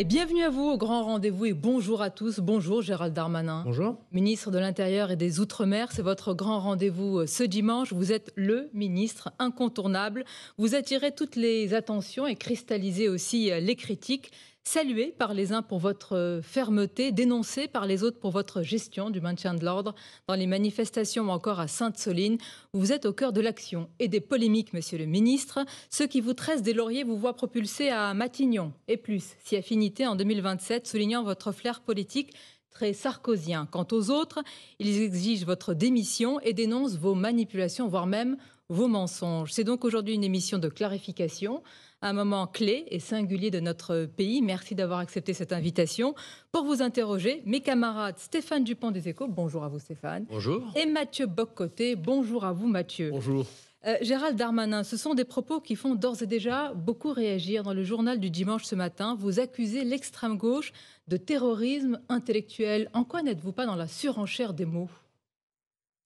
Et bienvenue à vous au grand rendez-vous et bonjour à tous. Bonjour Gérald Darmanin. Bonjour. Ministre de l'Intérieur et des Outre-mer, c'est votre grand rendez-vous euh, ce dimanche. Vous êtes le ministre incontournable. Vous attirez toutes les attentions et cristallisez aussi euh, les critiques salué par les uns pour votre euh, fermeté, dénoncé par les autres pour votre gestion du maintien de l'ordre dans les manifestations ou encore à Sainte-Soline. Vous êtes au cœur de l'action et des polémiques, monsieur le ministre. Ceux qui vous tressent des lauriers vous voient propulsé à Matignon et plus, si affinités en 2027, soulignant votre flair politique très sarkozien. Quant aux autres, ils exigent votre démission et dénoncent vos manipulations, voire même vos mensonges. C'est donc aujourd'hui une émission de clarification un moment clé et singulier de notre pays. Merci d'avoir accepté cette invitation. Pour vous interroger, mes camarades Stéphane Dupont des Échos, bonjour à vous Stéphane. Bonjour. Et Mathieu Boccoté, bonjour à vous Mathieu. Bonjour. Euh, Gérald Darmanin, ce sont des propos qui font d'ores et déjà beaucoup réagir. Dans le journal du dimanche ce matin, vous accusez l'extrême gauche de terrorisme intellectuel. En quoi n'êtes-vous pas dans la surenchère des mots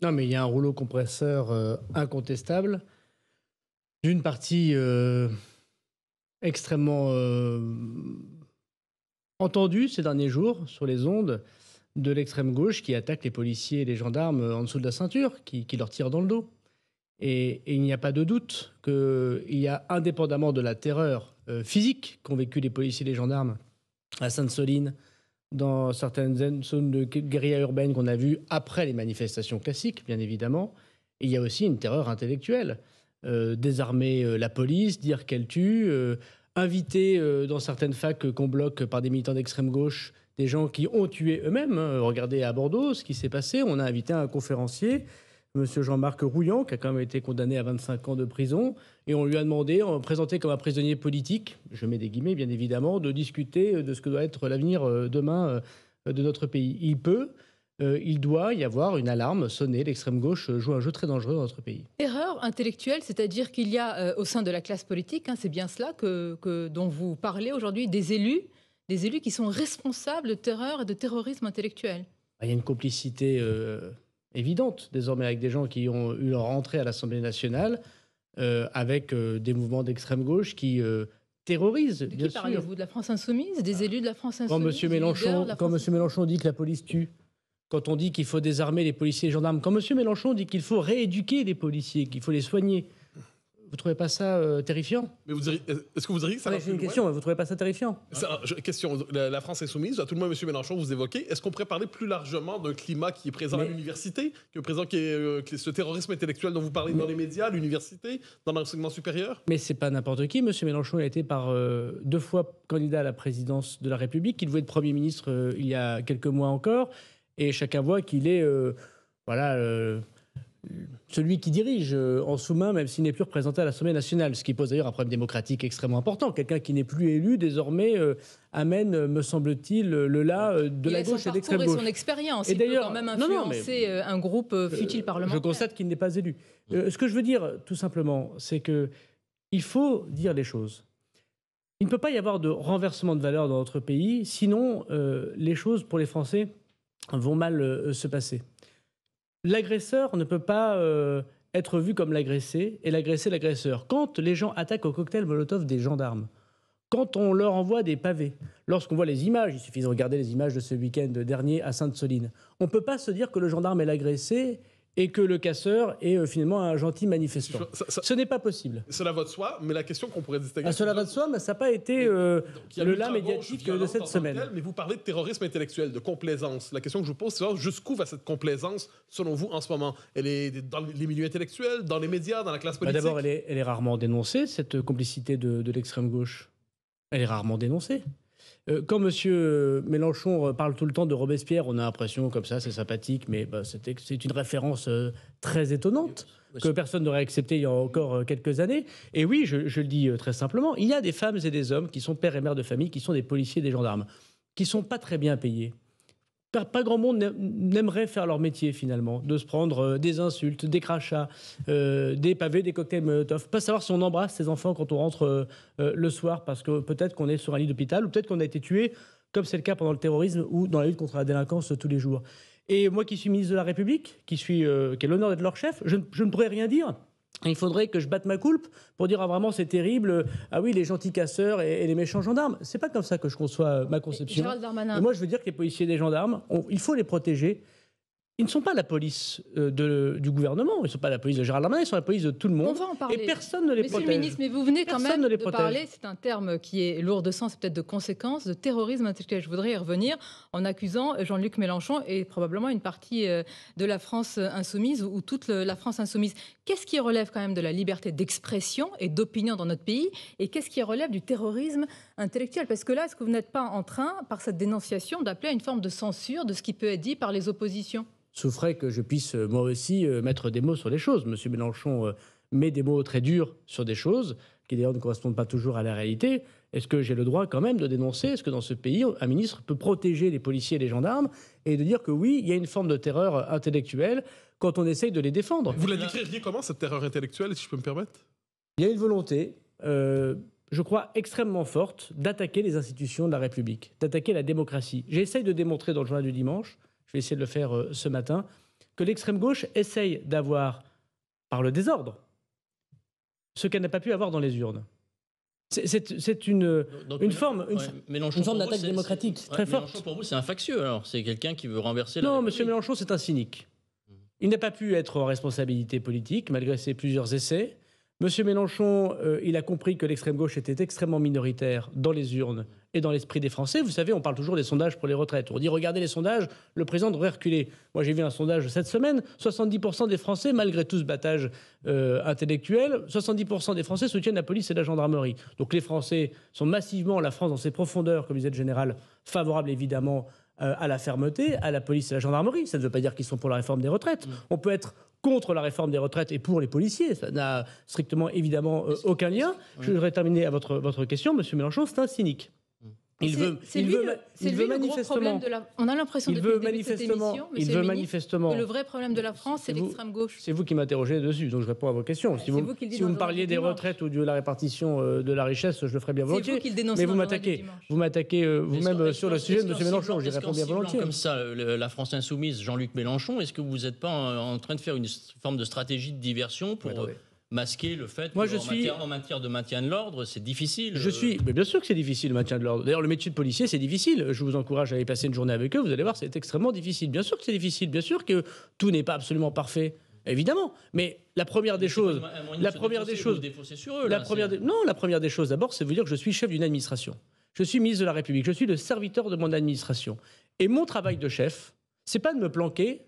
Non, mais il y a un rouleau compresseur euh, incontestable d'une partie euh, extrêmement euh, entendu ces derniers jours sur les ondes de l'extrême gauche qui attaque les policiers et les gendarmes euh, en dessous de la ceinture, qui, leur tire dans le dos. Et, il n'y a pas de doute qu'il y a, indépendamment de la terreur euh, physique qu'ont vécu les policiers et les gendarmes à Sainte-Soline, dans certaines zones de guérilla urbaine qu'on a vues après les manifestations classiques, bien évidemment, il y a aussi une terreur intellectuelle. Euh, désarmer euh, la police, dire qu'elle tue, euh, inviter dans certaines facs qu'on bloque par des militants d'extrême gauche des gens qui ont tué eux-mêmes. Hein. Regardez à Bordeaux ce qui s'est passé. On a invité un conférencier, M. Jean-Marc Rouillan, qui a quand même été condamné à 25 ans de prison, et on lui a demandé, on présenté comme un prisonnier politique, je mets des guillemets bien évidemment, de discuter de ce que doit être l'avenir demain de notre pays. Il peut, euh, il doit y avoir une alarme sonnée. L'extrême gauche euh, joue un jeu très dangereux dans notre pays. Erreur intellectuelle, c'est-à-dire qu'il y a euh, au sein de la classe politique, hein, c'est bien cela que, dont vous parlez aujourd'hui, des élus, des élus qui sont responsables de terreur et de terrorisme intellectuel. Il y a une complicité évidente désormais avec des gens qui ont eu leur entrée à l'Assemblée nationale, avec des mouvements d'extrême gauche qui terrorisent. – De qui parlez-vous De la France insoumise Des ah. élus de la France insoumise Quand M. Mélenchon dit que la police tue, quand on dit qu'il faut désarmer les policiers et gendarmes, quand M. Mélenchon dit qu'il faut rééduquer les policiers, qu'il faut les soigner, vous trouvez pas ça euh, terrifiant Mais est-ce que vous diriez que ça une question. Vous trouvez pas ça terrifiant Question. La, France est soumise. À tout le monde, Monsieur Mélenchon, vous évoquez. Est-ce qu'on pourrait parler plus largement d'un climat qui est présent à l'université, qui est présent, euh, qui est ce terrorisme intellectuel dont vous parlez dans les médias, l'université, dans l'enseignement supérieur Mais ce n'est pas n'importe qui. Monsieur Mélenchon a été par euh, deux fois candidat à la présidence de la République. Il voulait être premier ministre il y a quelques mois encore. Et chacun voit qu'il est euh, voilà, euh, celui qui dirige euh, en sous-main, même s'il n'est plus représenté à l'Assemblée nationale, ce qui pose d'ailleurs un problème démocratique extrêmement important. Quelqu'un qui n'est plus élu, désormais, amène, me semble-t-il, le là de la gauche et de l'extrême gauche. Et son expérience, et d'ailleurs quand même influencer non, un groupe futile parlementaire. Je constate qu'il n'est pas élu. ce que je veux dire, tout simplement, c'est que il faut dire les choses. Il ne peut pas y avoir de renversement de valeur dans notre pays, sinon les choses pour les Français vont mal euh, euh, se passer. L'agresseur ne peut pas euh, être vu comme l'agressé et l'agressé l'agresseur. Quand les gens attaquent au cocktail Molotov des gendarmes, quand on leur envoie des pavés, lorsqu'on voit les images, il suffit de regarder les images de ce week-end dernier à Sainte-Soline, on ne peut pas se dire que le gendarme est l'agressé et que le casseur est euh, finalement un gentil manifestant. Ce n'est pas possible. Cela va de soi, mais la question qu'on pourrait distinguer. Ah, cela va de soi, mais ça n'a pas été euh, le la médiatique euh, de cette semaine. mais vous parlez de terrorisme intellectuel, de complaisance. La question que je vous pose, c'est jusqu'où va cette complaisance, selon vous, en ce moment Elle est dans les milieux intellectuels, dans les médias, dans la classe bah, politique D'abord, elle, est, rarement dénoncée, cette complicité de l'extrême gauche. Elle est rarement dénoncée. Euh, quand M. Mélenchon parle tout le temps de Robespierre, on a l'impression comme ça, c'est sympathique, mais bah, c'est une référence euh, très étonnante que personne n'aurait accepté il y a encore euh, quelques années. Et oui, je, le dis très simplement, il y a des femmes et des hommes qui sont pères et mères de famille, qui sont des policiers, des gendarmes, qui ne sont pas très bien payés pas, grand monde n'aimerait faire leur métier finalement, de se prendre euh, des insultes, des crachats, euh, des pavés, des cocktails Molotov. Pas savoir si on embrasse ses enfants quand on rentre euh, le soir parce que peut-être qu'on est sur un lit d'hôpital ou peut-être qu'on a été tué, comme c'est le cas pendant le terrorisme ou dans la lutte contre la délinquance tous les jours. Et moi qui suis ministre de la République, qui, suis, ai l'honneur d'être leur chef, je ne pourrais rien dire il faudrait que je batte ma coulpe pour dire ah vraiment c'est terrible euh, ah oui les gentils casseurs et, les méchants gendarmes c'est pas comme ça que je conçois ma conception moi je veux dire que les policiers et les gendarmes il faut les protéger ils ne sont pas la police euh, du gouvernement, ils ne sont pas la police de Gérald Darmanin, ils sont la police de tout le monde. On va en parler. Et personne ne les protège. Monsieur le ministre, mais vous venez quand même de parler, c'est un terme qui est lourd de sens, peut-être de conséquences, de terrorisme intellectuel. Je voudrais y revenir en accusant Jean-Luc Mélenchon et probablement une partie euh, de la France insoumise ou toute la France insoumise. Qu'est-ce qui relève quand même de la liberté d'expression et d'opinion dans notre pays et qu'est-ce qui relève du terrorisme intellectuel Parce que là, est-ce que vous n'êtes pas en train, par cette dénonciation, d'appeler à une forme de censure de ce qui peut être dit par les oppositions souffrait que je puisse euh, moi aussi euh, mettre des mots sur les choses. Monsieur Mélenchon euh, met des mots très durs sur des choses qui d'ailleurs ne correspondent pas toujours à la réalité. Est-ce que j'ai le droit quand même de dénoncer Est-ce que dans ce pays, un ministre peut protéger les policiers et les gendarmes et de dire que oui, il y a une forme de terreur intellectuelle quand on essaye de les défendre Vous la décririez comment cette terreur intellectuelle, si je peux me permettre Il y a une volonté. je crois extrêmement forte d'attaquer les institutions de la République, d'attaquer la démocratie. J'essaye de démontrer dans le journal du dimanche je vais essayer de le faire euh, ce matin, que l'extrême gauche essaye d'avoir, par le désordre, ce qu'elle n'a pas pu avoir dans les urnes. C'est une, forme, d'attaque démocratique très forte. Mélenchon, pour vous, c'est un factieux, alors C'est quelqu'un qui veut renverser non, la Non, M. Mélenchon, c'est un cynique. Il n'a pas pu être en responsabilité politique, malgré ses plusieurs essais. Monsieur Mélenchon, euh, il a compris que l'extrême gauche était extrêmement minoritaire dans les urnes et dans l'esprit des Français. Vous savez, on parle toujours des sondages pour les retraites. On dit regardez les sondages, le président devrait reculer. Moi, j'ai vu un sondage cette semaine 70% des Français, malgré tout ce battage euh, intellectuel, 70% des Français soutiennent la police et la gendarmerie. Donc les Français sont massivement, la France dans ses profondeurs, comme disait le général, favorable évidemment euh, à la fermeté, à la police et à la gendarmerie. Ça ne veut pas dire qu'ils sont pour la réforme des retraites. Mmh. On peut être contre la réforme des retraites et pour les policiers. Ça n'a strictement, évidemment, euh, aucun lien. Je voudrais terminer à votre, votre question, Monsieur Mélenchon, c'est un cynique. Il veut, veut, le, manifestement, gros problème de la. On a l'impression depuis veut manifestement, il veut manifestement. Que le vrai problème de la France, c'est l'extrême gauche. C'est vous qui m'interrogez dessus, donc je réponds à vos questions. Bah, si vous, si vous me parliez des retraites ou de la répartition euh, de la richesse, je le ferais bien volontiers. Vous mais vous m'attaquez, vous m'attaquez euh, vous-même euh, sur le sujet de M. Mélenchon. J'y réponds bien volontiers. Comme ça, la France insoumise, Jean-Luc Mélenchon, est-ce que vous n'êtes pas en train de faire une forme de stratégie de diversion pour masquer le fait Moi, que je en, suis... matière, en, matière, de maintien de l'ordre, c'est difficile. Je suis, mais bien sûr que c'est difficile le maintien de l'ordre. D'ailleurs, le métier de policier, c'est difficile. Je vous encourage à aller passer une journée avec eux. Vous allez voir, c'est extrêmement difficile. Bien sûr que c'est difficile. Bien sûr que tout n'est pas absolument parfait. Évidemment, mais la première des choses, la première des choses, la première, non, la première des choses d'abord, c'est vous dire que je suis chef d'une administration. Je suis ministre de la République. Je suis le serviteur de mon administration. Et mon travail de chef, c'est pas de me planquer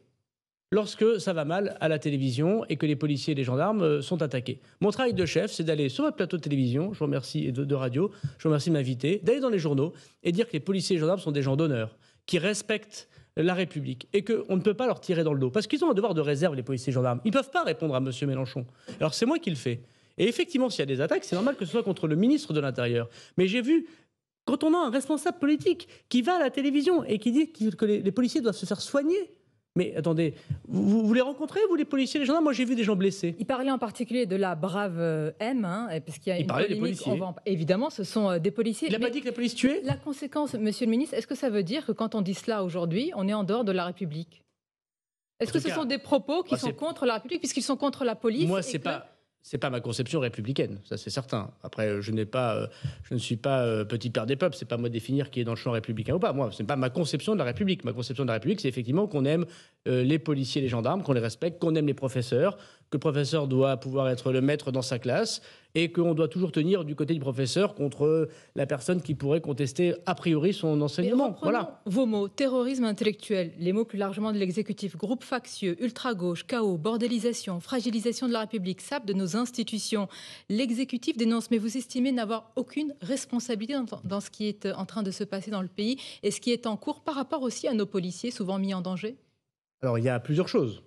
lorsque ça va mal à la télévision et que les policiers et les gendarmes euh, sont attaqués. Mon travail de chef, c'est d'aller sur le plateau de télévision, je vous remercie, et de, radio, je vous remercie de m'inviter, d'aller dans les journaux et dire que les policiers et les gendarmes sont des gens d'honneur, qui respectent la République et qu'on ne peut pas leur tirer dans le dos. Parce qu'ils ont un devoir de réserve, les policiers et gendarmes. Ils ne peuvent pas répondre à M. Mélenchon. Alors c'est moi qui le fais. Et effectivement, s'il y a des attaques, c'est normal que ce soit contre le ministre de l'Intérieur. Mais j'ai vu, quand on a un responsable politique qui va à la télévision et qui dit que les policiers doivent se faire soigner, mais attendez, vous, les rencontrez, vous, les policiers, les gendarmes Moi, j'ai vu des gens blessés. Il parlait en particulier de la brave euh, M, hein, euh, parce qu'il y a des policiers. évidemment, ce sont euh, des policiers. Il n'a pas dit que la police tuait La conséquence, monsieur le ministre, est-ce que ça veut dire que quand on dit cela aujourd'hui, on est en dehors de la République Est-ce que ce sont des propos qui sont contre la République, puisqu'ils sont contre la police Moi, c'est pas c'est pas ma conception républicaine, ça c'est certain. Après, je n'ai pas, euh, je ne suis pas euh, petit père des peuples. C'est pas moi de définir qui est dans le champ républicain ou pas. Moi, c'est pas ma conception de la République. Ma conception de la République, c'est effectivement qu'on aime euh, les policiers, les gendarmes, qu'on les respecte, qu'on aime les professeurs, que le professeur doit pouvoir être le maître dans sa classe, et qu'on doit toujours tenir du côté du professeur contre la personne qui pourrait contester a priori son enseignement. Voilà. Vos mots, terrorisme intellectuel, les mots plus largement de l'exécutif, groupe factieux, ultra-gauche, chaos, bordélisation, fragilisation de la République, sape de nos institutions. L'exécutif dénonce, mais vous estimez n'avoir aucune responsabilité dans ce qui est euh, en train de se passer dans le pays et ce qui est en cours par rapport aussi à nos policiers souvent mis en danger Alors il y a plusieurs choses.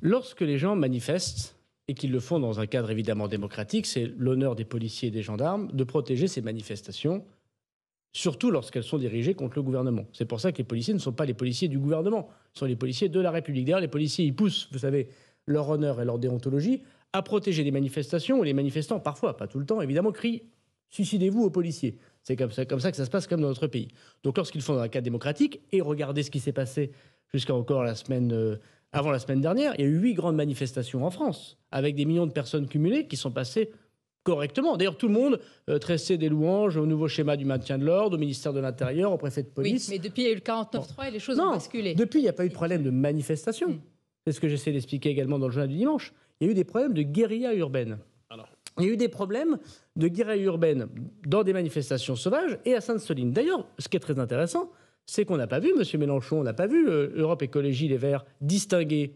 Lorsque les gens manifestent, et qu'ils le font dans un cadre évidemment démocratique, c'est l'honneur des policiers et des gendarmes de protéger ces manifestations, surtout lorsqu'elles sont dirigées contre le gouvernement. C'est pour ça que les policiers ne sont pas les policiers du gouvernement, ce sont les policiers de la République. D'ailleurs, les policiers, ils poussent, vous savez, leur honneur et leur déontologie à protéger les manifestations, où les manifestants, parfois, pas tout le temps, évidemment, crient « suicidez-vous aux policiers ». C'est comme ça, que ça se passe comme dans notre pays. Donc lorsqu'ils font dans un cadre démocratique, et regardez ce qui s'est passé jusqu'à encore la semaine euh, avant la semaine dernière, il y a eu huit grandes manifestations en France, avec des millions de personnes cumulées qui sont passées correctement. D'ailleurs, tout le monde euh, tressait des louanges au nouveau schéma du maintien de l'ordre, au ministère de l'Intérieur, au préfet de police. Oui, mais depuis, il y a eu le 49-3 et les choses ont basculé. Depuis, il n'y a pas eu de problème de manifestation. Mm. C'est ce que j'essaie d'expliquer également dans le journal du dimanche. Il y a eu des problèmes de guérilla urbaine. Il y a eu des problèmes de guérilla urbaine dans des manifestations sauvages et à Sainte-Soline. D'ailleurs, ce qui est très intéressant, c'est qu'on n'a pas vu, Monsieur Mélenchon, on n'a pas vu euh, Europe Écologie Les Verts distinguer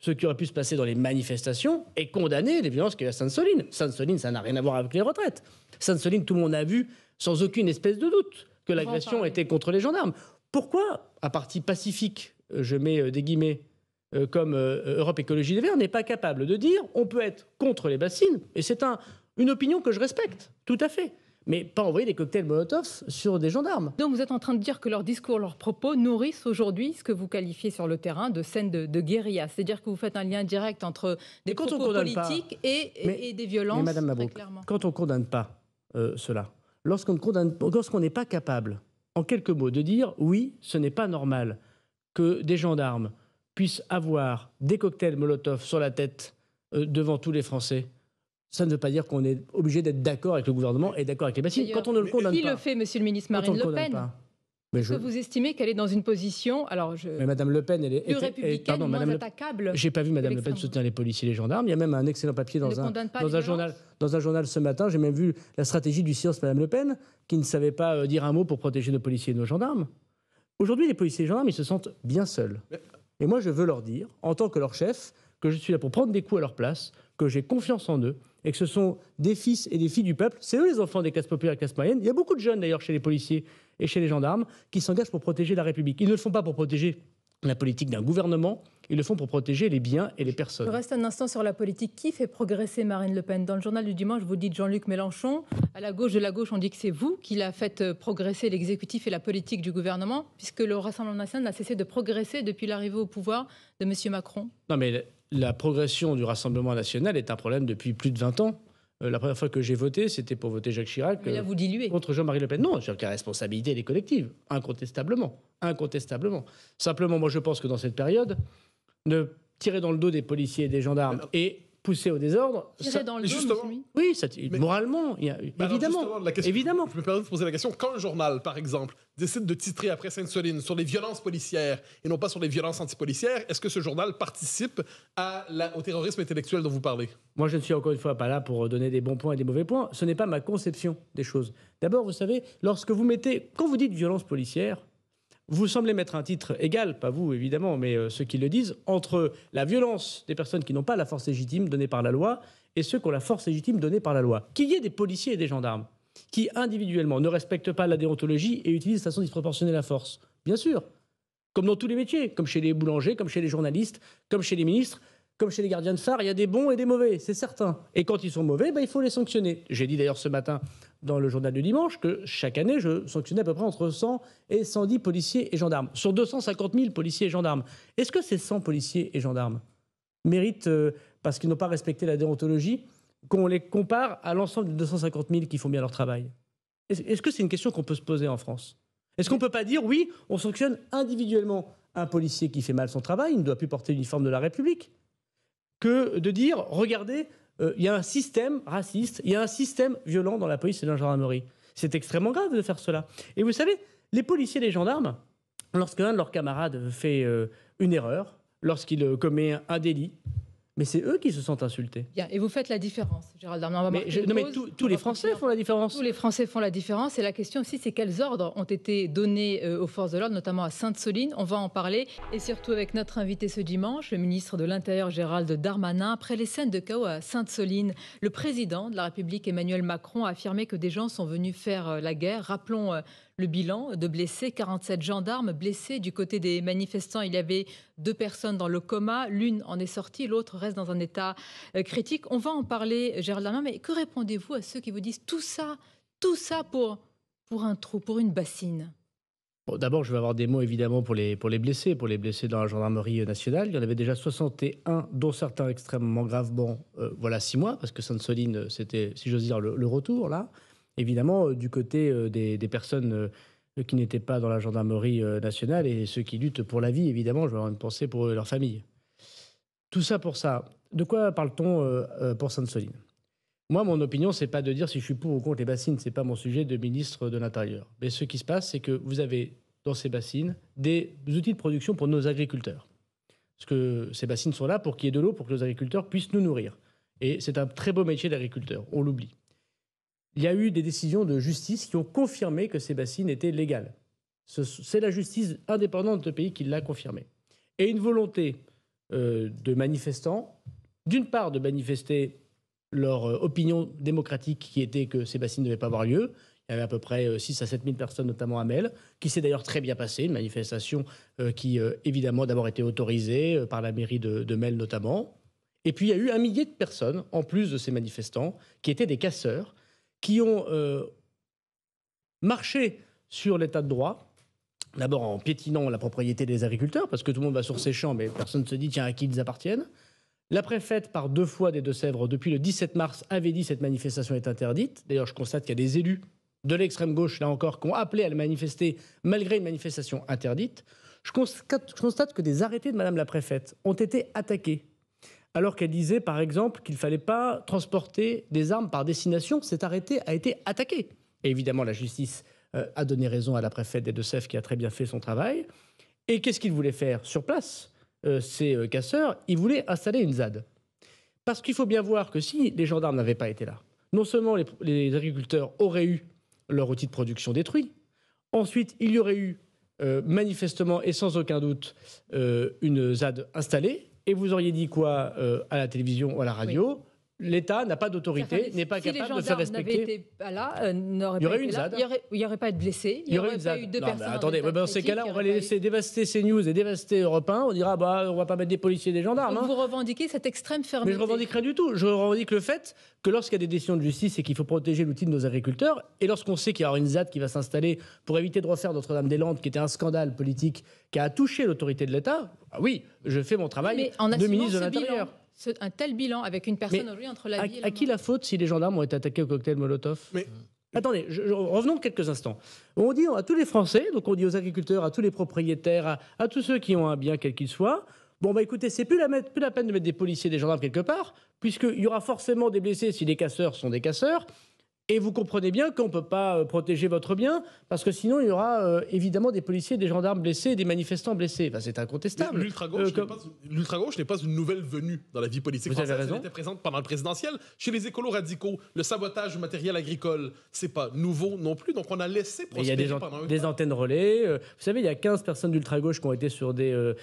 ce qui aurait pu se passer dans les manifestations et condamner les violences qu'il y a à Sainte-Soline. Sainte-Soline, ça n'a rien à voir avec les retraites. Sainte-Soline, tout le monde a vu, sans aucune espèce de doute, que l'agression était contre les gendarmes. Pourquoi, à parti pacifique, euh, je mets euh, des guillemets, comme Europe Écologie Les Verts, n'est pas capable de dire on peut être contre les bassines, et c'est une opinion que je respecte, tout à fait mais pas envoyer des cocktails Molotov sur des gendarmes. Donc vous êtes en train de dire que leurs discours, leurs propos nourrissent aujourd'hui ce que vous qualifiez sur le terrain de scène de, guérilla. C'est-à-dire que vous faites un lien direct entre des propos politiques et, des violences. Madame quand on euh, ne condamne pas cela, lorsqu'on lorsqu'on n'est pas capable, en quelques mots, de dire oui, ce n'est pas normal que des gendarmes puissent avoir des cocktails Molotov sur la tête euh, devant tous les Français, ça ne veut pas dire qu'on est obligé d'être d'accord avec le gouvernement et d'accord avec les bassines. Quand on ne le condamne pas. Qui le fait, monsieur le ministre Marine Le Pen mais je... que vous estimez qu'elle est dans une position, alors je... Mais Madame Le Pen, elle est plus républicaine, moins Madame J'ai pas vu Madame Le Pen soutenir les policiers et les gendarmes. Il y a même un excellent papier dans, un, dans un, journal, dans un journal ce matin. J'ai même vu la stratégie du silence Madame Le Pen, qui ne savait pas euh, dire un mot pour protéger nos policiers et nos gendarmes. Aujourd'hui, les policiers et les gendarmes, ils se sentent bien seuls. Et moi, je veux leur dire, en tant que leur chef, que je suis là pour prendre des coups à leur place, que j'ai confiance en eux, et que ce sont des fils et des filles du peuple, c'est eux les enfants des classes populaires et des classes moyennes. Il y a beaucoup de jeunes d'ailleurs chez les policiers et chez les gendarmes qui s'engagent pour protéger la République. Ils ne le font pas pour protéger la politique d'un gouvernement, ils le font pour protéger les biens et les personnes. Je reste un instant sur la politique. Qui fait progresser Marine Le Pen Dans le journal du dimanche, vous dites Jean-Luc Mélenchon. À la gauche de la gauche, on dit que c'est vous qui l'a fait euh, progresser l'exécutif et la politique du gouvernement, puisque le Rassemblement national n'a cessé de progresser depuis l'arrivée au pouvoir de M. Macron. Non mais la progression du Rassemblement national est un problème depuis plus de 20 ans. Euh, la première fois que j'ai voté, c'était pour voter Jacques Chirac euh, vous contre Jean-Marie Le Pen. Non, sur la responsabilité, des collectives incontestablement. Incontestablement. Simplement, moi, je pense que dans cette période, ne tirer dans le dos des policiers et des gendarmes et poussé au désordre. c'est Dans le justement, oui, moralement, y a... Bah évidemment. évidemment. Je me permets de poser la question. Quand un journal, par exemple, décide de titrer après Sainte-Soline sur les violences policières et non pas sur les violences antipolicières, est-ce que ce journal participe à au terrorisme intellectuel dont vous parlez Moi, je ne suis encore une fois pas là pour donner des bons points et des mauvais points. Ce n'est pas ma conception des choses. D'abord, vous savez, lorsque vous mettez, quand vous dites violence policière, vous semblez mettre un titre égal, pas vous évidemment, mais euh, ceux qui le disent, entre la violence des personnes qui n'ont pas la force légitime donnée par la loi et ceux qui ont la force légitime donnée par la loi. Qu'il y ait des policiers et des gendarmes qui individuellement ne respectent pas la déontologie et utilisent de façon disproportionnée la force. Bien sûr. Comme dans tous les métiers, comme chez les boulangers, comme chez les journalistes, comme chez les ministres, comme chez les gardiens de phare, il y a des bons et des mauvais, c'est certain. Et quand ils sont mauvais, ben, il faut les sanctionner. J'ai dit d'ailleurs ce matin dans le journal du dimanche que chaque année, je sanctionnais à peu près entre 100 et 110 policiers et gendarmes, sur 250 000 policiers et gendarmes. Est-ce que ces 100 policiers et gendarmes méritent, euh, parce qu'ils n'ont pas respecté la déontologie, qu'on les compare à l'ensemble des 250 000 qui font bien leur travail Est-ce que c'est une question qu'on peut se poser en France Est-ce qu'on ne peut pas dire, oui, on sanctionne individuellement un policier qui fait mal son travail, il ne doit plus porter l'uniforme de la République, que de dire, regardez, euh, il y a un système raciste, il y a un système violent dans la police et dans la gendarmerie. C'est extrêmement grave de faire cela. Et vous savez, les policiers et les gendarmes, lorsque l'un de leurs camarades fait euh, une erreur, lorsqu'il euh, commet un délit, mais c'est eux qui se sentent insultés. et vous faites la différence, Gérald Darmanin. tous, les Français font la différence. Tous les Français font la différence. Et la question aussi, c'est quels ordres ont été donnés euh, aux forces de l'ordre, notamment à Sainte-Soline. On va en parler. Et surtout avec notre invité ce dimanche, le ministre de l'Intérieur, Gérald Darmanin. Après les scènes de chaos à Sainte-Soline, le président de la République, Emmanuel Macron, a affirmé que des gens sont venus faire euh, la guerre. Rappelons euh, le bilan de blessés, 47 gendarmes blessés. Du côté des manifestants, il y avait deux personnes dans le coma. L'une en est sortie, l'autre reste dans un état euh, critique. On va en parler, Gérald Darmanin, mais que répondez-vous à ceux qui vous disent tout ça, tout ça pour, pour un trou, pour une bassine D'abord, je vais avoir des mots évidemment pour les, pour les blessés, pour les blessés dans la gendarmerie nationale. Il y en avait déjà 61, dont certains extrêmement gravement, euh, voilà six mois, parce que Sainte-Soline, c'était, si j'ose dire, le, retour là évidemment, euh, du côté euh, des, personnes euh, qui n'étaient pas dans la gendarmerie nationale et ceux qui luttent pour la vie, évidemment, je vais avoir une pensée pour leur famille. Tout ça pour ça. De quoi parle-t-on pour Sainte-Soline Moi, mon opinion, c'est pas de dire si je suis pour ou contre les bassines, c'est pas mon sujet de ministre de l'Intérieur. Mais ce qui se passe, c'est que vous avez dans ces bassines des outils de production pour nos agriculteurs. Parce que ces bassines sont là pour qu'il y ait de l'eau, pour que nos agriculteurs puissent nous nourrir. Et c'est un très beau métier d'agriculteur, on l'oublie il y a eu des décisions de justice qui ont confirmé que ces bassines étaient légales. C'est la justice indépendante de ce pays qui l'a confirmé. Et une volonté euh, de manifestants, d'une part de manifester leur euh, opinion démocratique qui était que ces bassines ne devaient pas avoir lieu. Il y avait à peu près 6 euh, à 7 000 personnes, notamment à Mel, qui s'est d'ailleurs très bien passé. une manifestation qui, évidemment, d'abord été autorisée par la mairie de Mel notamment. Et puis il y a eu un millier de personnes, en plus de ces manifestants, qui étaient des casseurs, qui ont euh, marché sur l'état de droit. D'abord en piétinant la propriété des agriculteurs, parce que tout le monde va sur ses champs, mais personne ne se dit tiens à qui ils appartiennent. La préfète, par deux fois des Deux-Sèvres, depuis le 17 mars, avait dit cette manifestation est interdite. D'ailleurs, je constate qu'il y a des élus de l'extrême gauche, là encore, qui ont appelé à la manifester malgré une manifestation interdite. Je constate, je constate que des arrêtés de Madame la préfète ont été attaqués alors qu'elle disait par exemple qu'il ne fallait pas transporter des armes par destination, Cet arrêté a été attaqué. Et évidemment, la justice euh, a donné raison à la préfète des Deux-Sèvres qui a très bien fait son travail. Et qu'est-ce qu'ils voulaient faire sur place, euh, ces euh, casseurs Ils voulaient installer une ZAD. Parce qu'il faut bien voir que si les gendarmes n'avaient pas été là, non seulement les, les, agriculteurs auraient eu leur outil de production détruit, ensuite il y aurait eu manifestement et sans aucun doute une ZAD installée, et vous auriez dit quoi euh, à la télévision ou à la radio l'État n'a pas d'autorité, n'est pas capable de faire respecter. il y aurait Il n'y aurait, pas de blessés. Il n'y aurait, pas eu de personnes. attendez, dans ces cas-là, on va les laisser dévaster news et dévaster Europe 1. On dira, bah, on va pas mettre des policiers et des gendarmes. Hein. Vous revendiquez cette extrême fermeté. Mais je revendique rien du tout. Je revendique le fait que lorsqu'il y a des décisions de justice et qu'il faut protéger l'outil de nos agriculteurs, et lorsqu'on sait qu'il y aura une ZAD qui va s'installer pour éviter de refaire Notre-Dame-des-Landes, qui était un scandale politique qui a touché l'autorité de l'État, ah oui, je fais mon travail de ministre de l'Intérieur un tel bilan avec une personne entre la à, À qui la faute si les gendarmes ont été attaqués au cocktail Molotov mmh. Attendez, je, revenons quelques instants. On dit à tous les Français, donc on dit aux agriculteurs, à tous les propriétaires, à, tous ceux qui ont un bien quel qu'il soit, bon bah écoutez, c'est plus la, plus la peine de mettre des policiers, des gendarmes quelque part, puisqu'il y aura forcément des blessés si les casseurs sont des casseurs, et vous comprenez bien qu'on ne peut pas euh, protéger votre bien, parce que sinon, il y aura euh, évidemment des policiers, des gendarmes blessés, des manifestants blessés. c'est incontestable. L'ultra-gauche euh, n'est pas, une nouvelle venue dans la vie politique Vous française. Avez raison. Elle était présente pendant le présidentiel. Chez les écolos radicaux, le sabotage du matériel agricole, c'est pas nouveau non plus. Donc, on a laissé Il y des, antennes relais. Vous savez, il y a 15 personnes d'ultra-gauche qui ont été sur des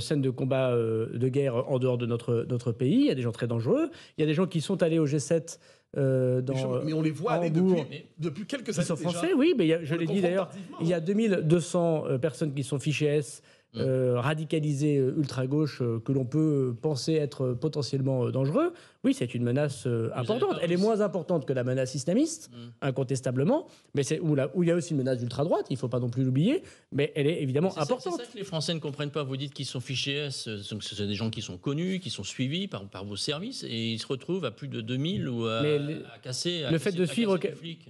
scènes de combat de guerre en dehors de notre, notre pays. Il y a des gens très dangereux. Il y a des gens qui sont allés au G7 euh, mais on les voit aller depuis, depuis, quelques années. Ils sont français, oui, mais je l'ai dit d'ailleurs, il y a 2200 euh, personnes qui sont fichées S. Mm. Euh, ultra-gauche que l'on peut penser être potentiellement dangereux oui, c'est une menace euh, importante. Elle est moins importante que la menace islamiste, mm. incontestablement, mais c'est où, il y a aussi une menace d'ultra-droite, il ne faut pas non plus l'oublier, mais elle est évidemment importante. C'est ça que les Français ne comprennent pas. Vous dites qu'ils sont fichés euh, ce sont des gens qui sont connus, qui sont suivis par, vos services, et ils se retrouvent à plus de 2000 ou à, casser. le fait de suivre.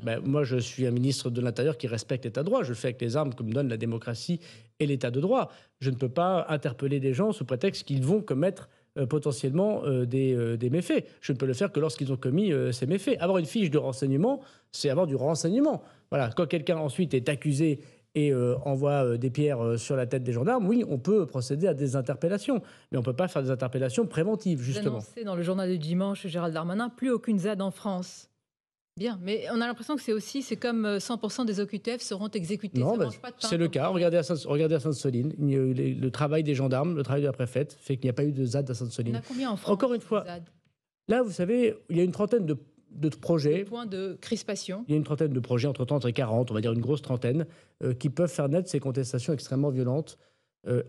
Ben, moi, je suis un ministre de l'Intérieur qui respecte l'État de droit. Je fais avec les armes que me donne la démocratie et l'État de droit. Je ne peux pas interpeller des gens sous prétexte qu'ils vont commettre euh, potentiellement euh, euh, des, méfaits. Je ne peux le faire que lorsqu'ils ont commis ces méfaits. Avoir une fiche de renseignement, c'est avoir du renseignement. Voilà, quand quelqu'un ensuite est accusé et envoie des pierres sur la tête des gendarmes, oui, on peut procéder à des interpellations, mais on ne peut pas faire des interpellations préventives, justement. C'est dans le journal du dimanche, Gérald Darmanin, plus aucune ZAD en France. Bien, mais on a l'impression que c'est aussi, c'est comme 100% euh, des OQTF seront exécutés. Non, bah, c'est le cas. Euh, regardez à, Sainte, regardez soline le, travail des gendarmes, le travail de la préfète fait qu'il n'y a pas eu de ZAD à Sainte-Soline. combien en France Encore une fois, là, vous savez, il y a une trentaine de, de projets. Point de crispation. Il y a une trentaine de projets, entre 30 et 40, on va dire une grosse trentaine, euh, qui peuvent faire naître ces contestations extrêmement violentes.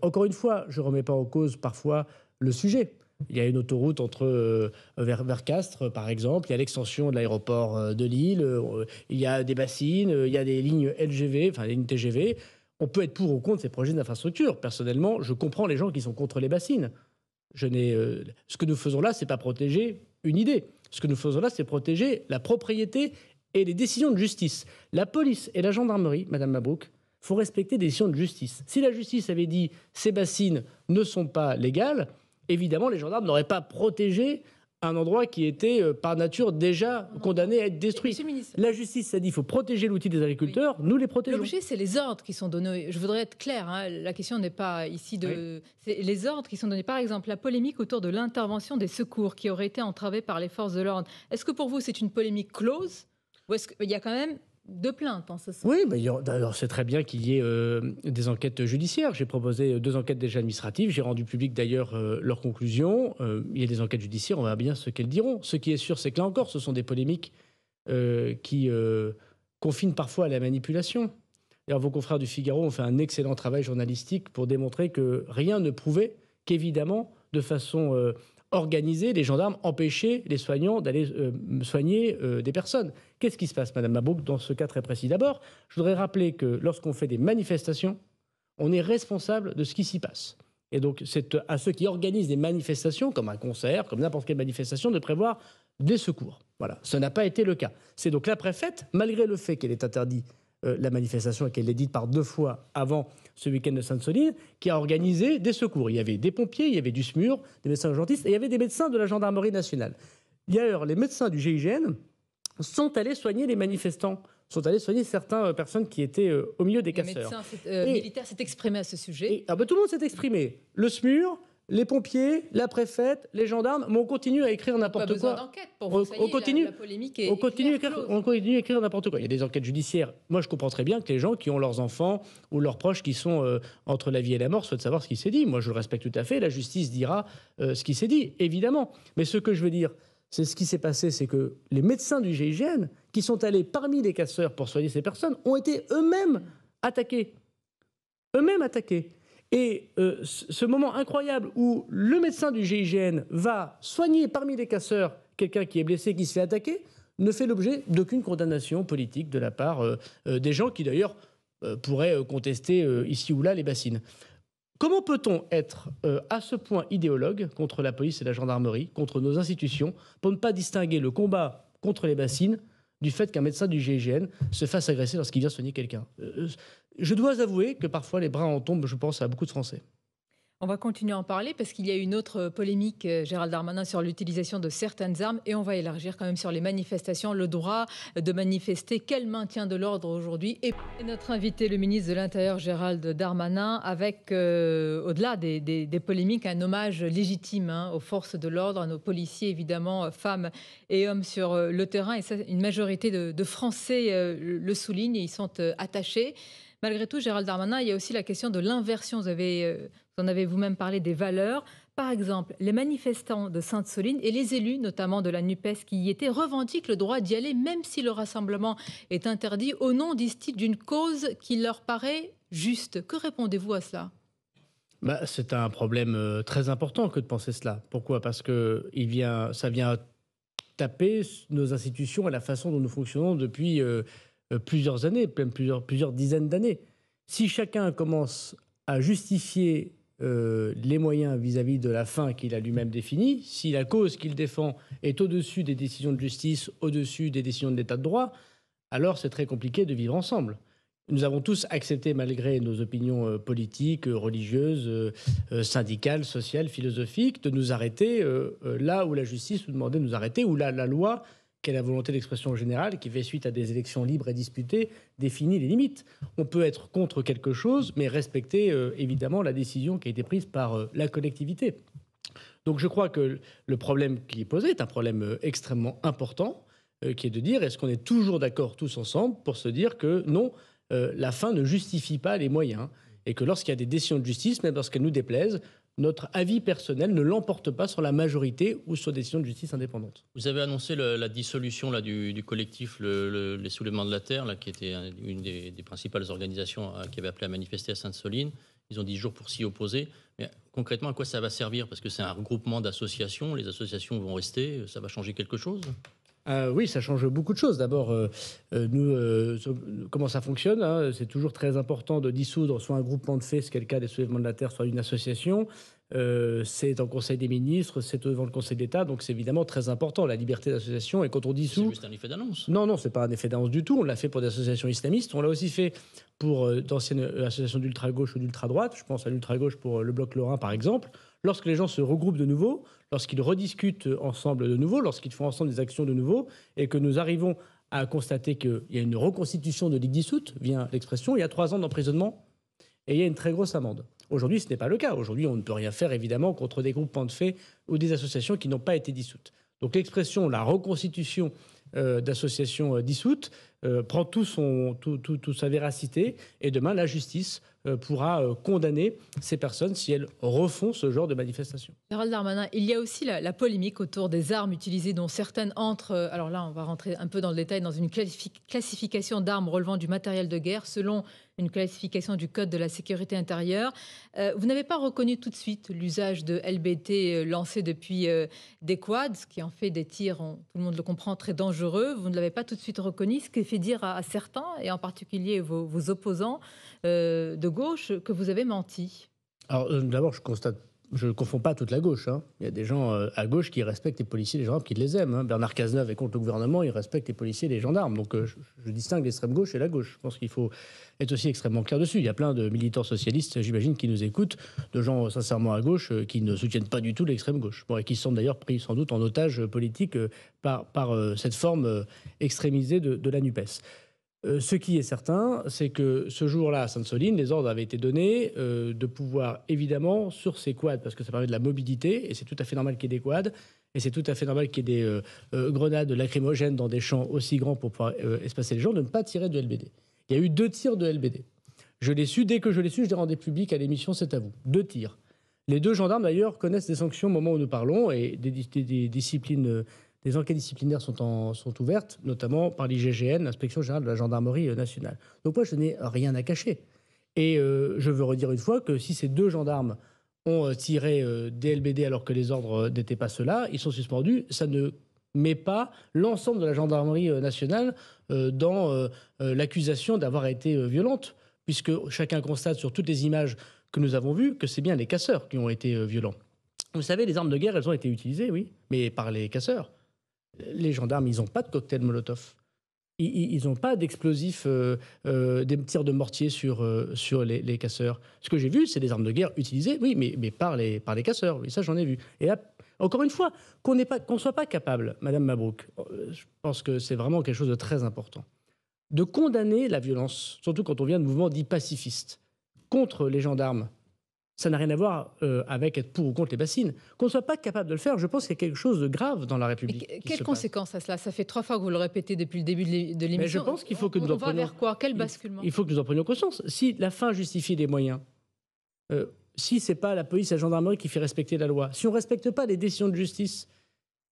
encore une fois, je ne remets pas en cause parfois le sujet. Il y a une autoroute entre euh, vers, Castres, par exemple. Il y a l'extension de l'aéroport euh, de Lille. Euh, il y a des bassines. il y a des lignes LGV, enfin des lignes TGV. On peut être pour ou contre ces projets d'infrastructure. Personnellement, je comprends les gens qui sont contre les bassines. ce que nous faisons là, ce n'est pas protéger une idée. Ce que nous faisons là, c'est protéger la propriété et les décisions de justice. La police et la gendarmerie, Madame Mabrouk, faut respecter des décisions de justice. Si la justice avait dit ces bassines ne sont pas légales, évidemment, les gendarmes n'auraient pas protégé un endroit qui était euh, par nature déjà mhm. condamné à être détruit. La justice a dit qu'il faut protéger l'outil des agriculteurs, nous les protégeons. L'objet, c'est les ordres qui sont donnés. Je voudrais être clair, hein, la question n'est pas ici de. les ordres qui sont donnés. Par exemple, la polémique autour de l'intervention des secours qui aurait été entravée par les forces de l'ordre. Est-ce que pour vous, c'est une polémique close Ou est-ce qu'il y a quand même de plaintes en ce sens. Oui, mais alors c'est très bien qu'il y ait euh, des enquêtes judiciaires. J'ai proposé euh, deux enquêtes déjà administratives. J'ai rendu public d'ailleurs euh, leurs conclusions. il y a des enquêtes judiciaires, on verra bien ce qu'elles diront. Ce qui est sûr, c'est que là encore, ce sont des polémiques qui confinent parfois à la manipulation. D'ailleurs, vos confrères du Figaro ont fait un excellent travail journalistique pour démontrer que rien ne prouvait qu'évidemment, de façon organiser les gendarmes, empêcher les soignants d'aller euh, soigner euh, des personnes. Qu'est-ce qui se passe, Madame Mabouk, dans ce cas très précis D'abord, je voudrais rappeler que lorsqu'on fait des manifestations, on est responsable de ce qui s'y passe. Et donc, c'est à ceux qui organisent des manifestations, comme un concert, comme n'importe quelle manifestation, de prévoir des secours. Voilà, ce n'a pas été le cas. C'est donc la préfète, malgré le fait qu'elle est interdite euh, la manifestation et qu'elle est dite par deux fois avant ce week-end de Sainte-Soline, qui a organisé des secours. Il y avait des pompiers, il y avait du SMUR, des médecins urgentistes, et il y avait des médecins de la gendarmerie nationale. D'ailleurs, les médecins du GIGN sont allés soigner les manifestants sont allés soigner certaines euh, personnes qui étaient euh, au milieu des casseurs. Le médecin militaire s'est exprimé à ce sujet. Et, ah, bah, tout le monde s'est exprimé. Le SMUR, les pompiers, la préfète, les gendarmes, mais on continue à écrire n'importe quoi. on, continue, polémique on, continue on continue à écrire n'importe quoi. Il y a des enquêtes judiciaires. Moi, je comprends très bien que les gens qui ont leurs enfants ou leurs proches qui sont euh, entre la vie et la mort souhaitent savoir ce qui s'est dit. Moi, je le respecte tout à fait. La justice dira euh, ce qui s'est dit, évidemment. Mais ce que je veux dire, c'est ce qui s'est passé, c'est que les médecins du GIGN, qui sont allés parmi les casseurs pour soigner ces personnes, ont été eux-mêmes attaqués. Eux-mêmes attaqués. Et euh, ce moment incroyable où le médecin du GIGN va soigner parmi les casseurs quelqu'un qui est blessé, qui s'est attaquer, ne fait l'objet d'aucune condamnation politique de la part euh, euh, des gens qui d'ailleurs pourraient contester ici ou là les bassines. Comment peut-on être à ce point idéologue contre la police et la gendarmerie, contre nos institutions, pour ne pas distinguer le combat contre les bassines du fait qu'un médecin du GIGN se fasse agresser lorsqu'il vient soigner quelqu'un je dois avouer que parfois les bras en tombent, je pense, à beaucoup de Français. On va continuer à en parler parce qu'il y a une autre polémique, euh, Gérald Darmanin, sur l'utilisation de certaines armes et on va élargir quand même sur les manifestations, le droit de manifester, quel maintien de l'ordre aujourd'hui. Et notre invité, le ministre de l'Intérieur, Gérald Darmanin, avec, euh, au-delà des, polémiques, un hommage légitime hein, aux forces de l'ordre, à nos policiers, évidemment, euh, femmes et hommes sur le terrain. Et ça, une majorité de, Français le soulignent et ils sont attachés. Malgré tout, Gérald Darmanin, il y a aussi la question de l'inversion. Euh, vous, en avez vous-même parlé des valeurs. Par exemple, les manifestants de Sainte-Soline et les élus, notamment de la NUPES qui y étaient, revendiquent le droit d'y aller, même si le rassemblement est interdit, au nom, disent d'une cause qui leur paraît juste. Que répondez-vous à cela bah, C'est un problème euh, très important que de penser cela. Pourquoi Parce que il vient, ça vient taper nos institutions et la façon dont nous fonctionnons depuis... Euh, euh, plusieurs années, même plusieurs, plusieurs dizaines d'années. Si chacun commence à justifier euh, les moyens vis-à-vis de la fin qu'il a lui-même définie, si la cause qu'il défend est au-dessus des décisions de justice, au-dessus des décisions de l'état de droit, alors c'est très compliqué de vivre ensemble. Nous avons tous accepté, malgré nos opinions euh, politiques, religieuses, syndicales, sociales, philosophiques, de nous arrêter là où la justice nous demandait de nous arrêter, où la, la loi qu'est la volonté d'expression générale, qui fait suite à des élections libres et disputées, définit les limites. On peut être contre quelque chose, mais respecter euh, évidemment la décision qui a été prise par euh, la collectivité. Donc je crois que le problème qui est posé est un problème euh, extrêmement important, qui est de dire est-ce qu'on est toujours d'accord tous ensemble pour se dire que non, la fin ne justifie pas les moyens, et que lorsqu'il y a des décisions de justice, même lorsqu'elles nous déplaisent, notre avis personnel ne l'emporte pas sur la majorité ou sur des décisions de justice indépendantes. Vous avez annoncé la, dissolution du, collectif Les Soulèvements de la Terre, qui était une des, principales organisations euh, qui avait appelé à manifester à Sainte-Soline. Ils ont 10 jours pour s'y opposer. Mais concrètement, à quoi ça va servir Parce que c'est un regroupement d'associations, les associations vont rester, ça va changer quelque chose euh, oui, ça change beaucoup de choses. D'abord, euh, euh, nous, comment ça fonctionne hein, C'est toujours très important de dissoudre soit un groupement de faits, ce qui est le cas des soulèvements de la terre, soit une association. Euh, c'est en Conseil des ministres, c'est devant le Conseil d'État, donc c'est évidemment très important, la liberté d'association. Et quand on dissout, C'est un effet d'annonce. Non, non, c'est pas un effet d'annonce du tout. On l'a fait pour des associations islamistes, on l'a aussi fait pour euh, d'anciennes euh, associations d'ultra-gauche ou d'ultra-droite. Je pense à l'ultra-gauche pour le Bloc Lorrain, par exemple. Lorsque les gens se regroupent de nouveau, lorsqu'ils rediscutent ensemble de nouveau, lorsqu'ils font ensemble des actions de nouveau, et que nous arrivons à constater qu'il y a une reconstitution de Ligue dissoute, vient l'expression, il y a trois ans d'emprisonnement et il y a une très grosse amende. Aujourd'hui, ce n'est pas le cas. Aujourd'hui, on ne peut rien faire, évidemment, contre des groupements de faits ou des associations qui n'ont pas été dissoutes. Donc l'expression, la reconstitution euh, d'associations euh, dissoutes, euh, prend tout son, tout, tout, toute sa véracité et demain la justice euh, pourra euh, condamner ces personnes si elles refont ce genre de manifestation. Gérald Darmanin, il y a aussi la, polémique autour des armes utilisées dont certaines entrent, alors là on va rentrer un peu dans le détail, dans une classification d'armes relevant du matériel de guerre selon une classification du Code de la sécurité intérieure. vous n'avez pas reconnu tout de suite l'usage de LBT lancé depuis des quads, ce qui en fait des tirs, tout le monde le comprend, très dangereux. Vous ne l'avez pas tout de suite reconnu, ce qui dire à, certains, et en particulier vos, opposants euh, de gauche, que vous avez menti. Alors, euh, d'abord, je constate je ne confonds pas toute la gauche. Hein. Il y a des gens euh, à gauche qui respectent les policiers et les gendarmes, qui les aiment. Hein. Bernard Cazeneuve est contre le gouvernement, il respecte les policiers et les gendarmes. Donc euh, je, distingue l'extrême gauche et la gauche. Je pense qu'il faut être aussi extrêmement clair dessus. Il y a plein de militants socialistes, j'imagine, qui nous écoutent, de gens sincèrement à gauche, euh, qui ne soutiennent pas du tout l'extrême gauche, et qui sont d'ailleurs pris sans doute en otage politique par, cette forme extrémisée de, de la NUPES. Euh, ce qui est certain, c'est que ce jour-là, à Sainte-Soline, les ordres avaient été donnés euh, de pouvoir, évidemment, sur ces quads, parce que ça permet de la mobilité, et c'est tout à fait normal qu'il y ait des quads, et c'est tout à fait normal qu'il y ait des euh, grenades lacrymogènes dans des champs aussi grands pour pouvoir espacer les gens, de ne pas tirer de LBD. Il y a eu deux tirs de LBD. Je l'ai su, dès que je l'ai su, je les rendu publics à l'émission C'est à vous. Deux tirs. Les deux gendarmes, d'ailleurs, connaissent des sanctions au moment où nous parlons, et des disciplines des enquêtes disciplinaires sont, sont ouvertes, notamment par l'IGGN, l'inspection générale de la gendarmerie euh, nationale. Donc moi, je n'ai rien à cacher. Et euh, je veux redire une fois que si ces deux gendarmes ont euh, tiré des LBD alors que les ordres n'étaient pas ceux-là, ils sont suspendus, ça ne met pas l'ensemble de la gendarmerie nationale dans l'accusation d'avoir été violente, puisque chacun constate sur toutes les images que nous avons vues que c'est bien les casseurs qui ont été violents. Vous savez, les armes de guerre, elles ont été utilisées, oui, mais par les casseurs les gendarmes, ils n'ont pas de cocktail Molotov. Ils n'ont pas d'explosifs, euh, euh, des tirs de mortier sur, euh, les, casseurs. Ce que j'ai vu, c'est des armes de guerre utilisées, oui, mais, mais par, les, casseurs. ça, j'en ai vu. Et là, encore une fois, qu'on ne soit pas capable, Madame Mabrouk, je pense que c'est vraiment quelque chose de très important, de condamner la violence, surtout quand on vient de mouvements dits pacifistes, contre les gendarmes, ça n'a rien à voir euh, avec être pour ou contre les bassines. Qu'on ne soit pas capable de le faire, je pense qu'il y a quelque chose de grave dans la République. quelles conséquences à cela Ça fait trois fois que vous le répétez depuis le début de l'émission. Mais je pense qu'il faut que nous en on va vers quoi Quel basculement Il faut que nous en prenions conscience. Si la fin justifie les moyens, si euh, si c'est pas la police, la gendarmerie qui fait respecter la loi, si on ne respecte pas les décisions de justice,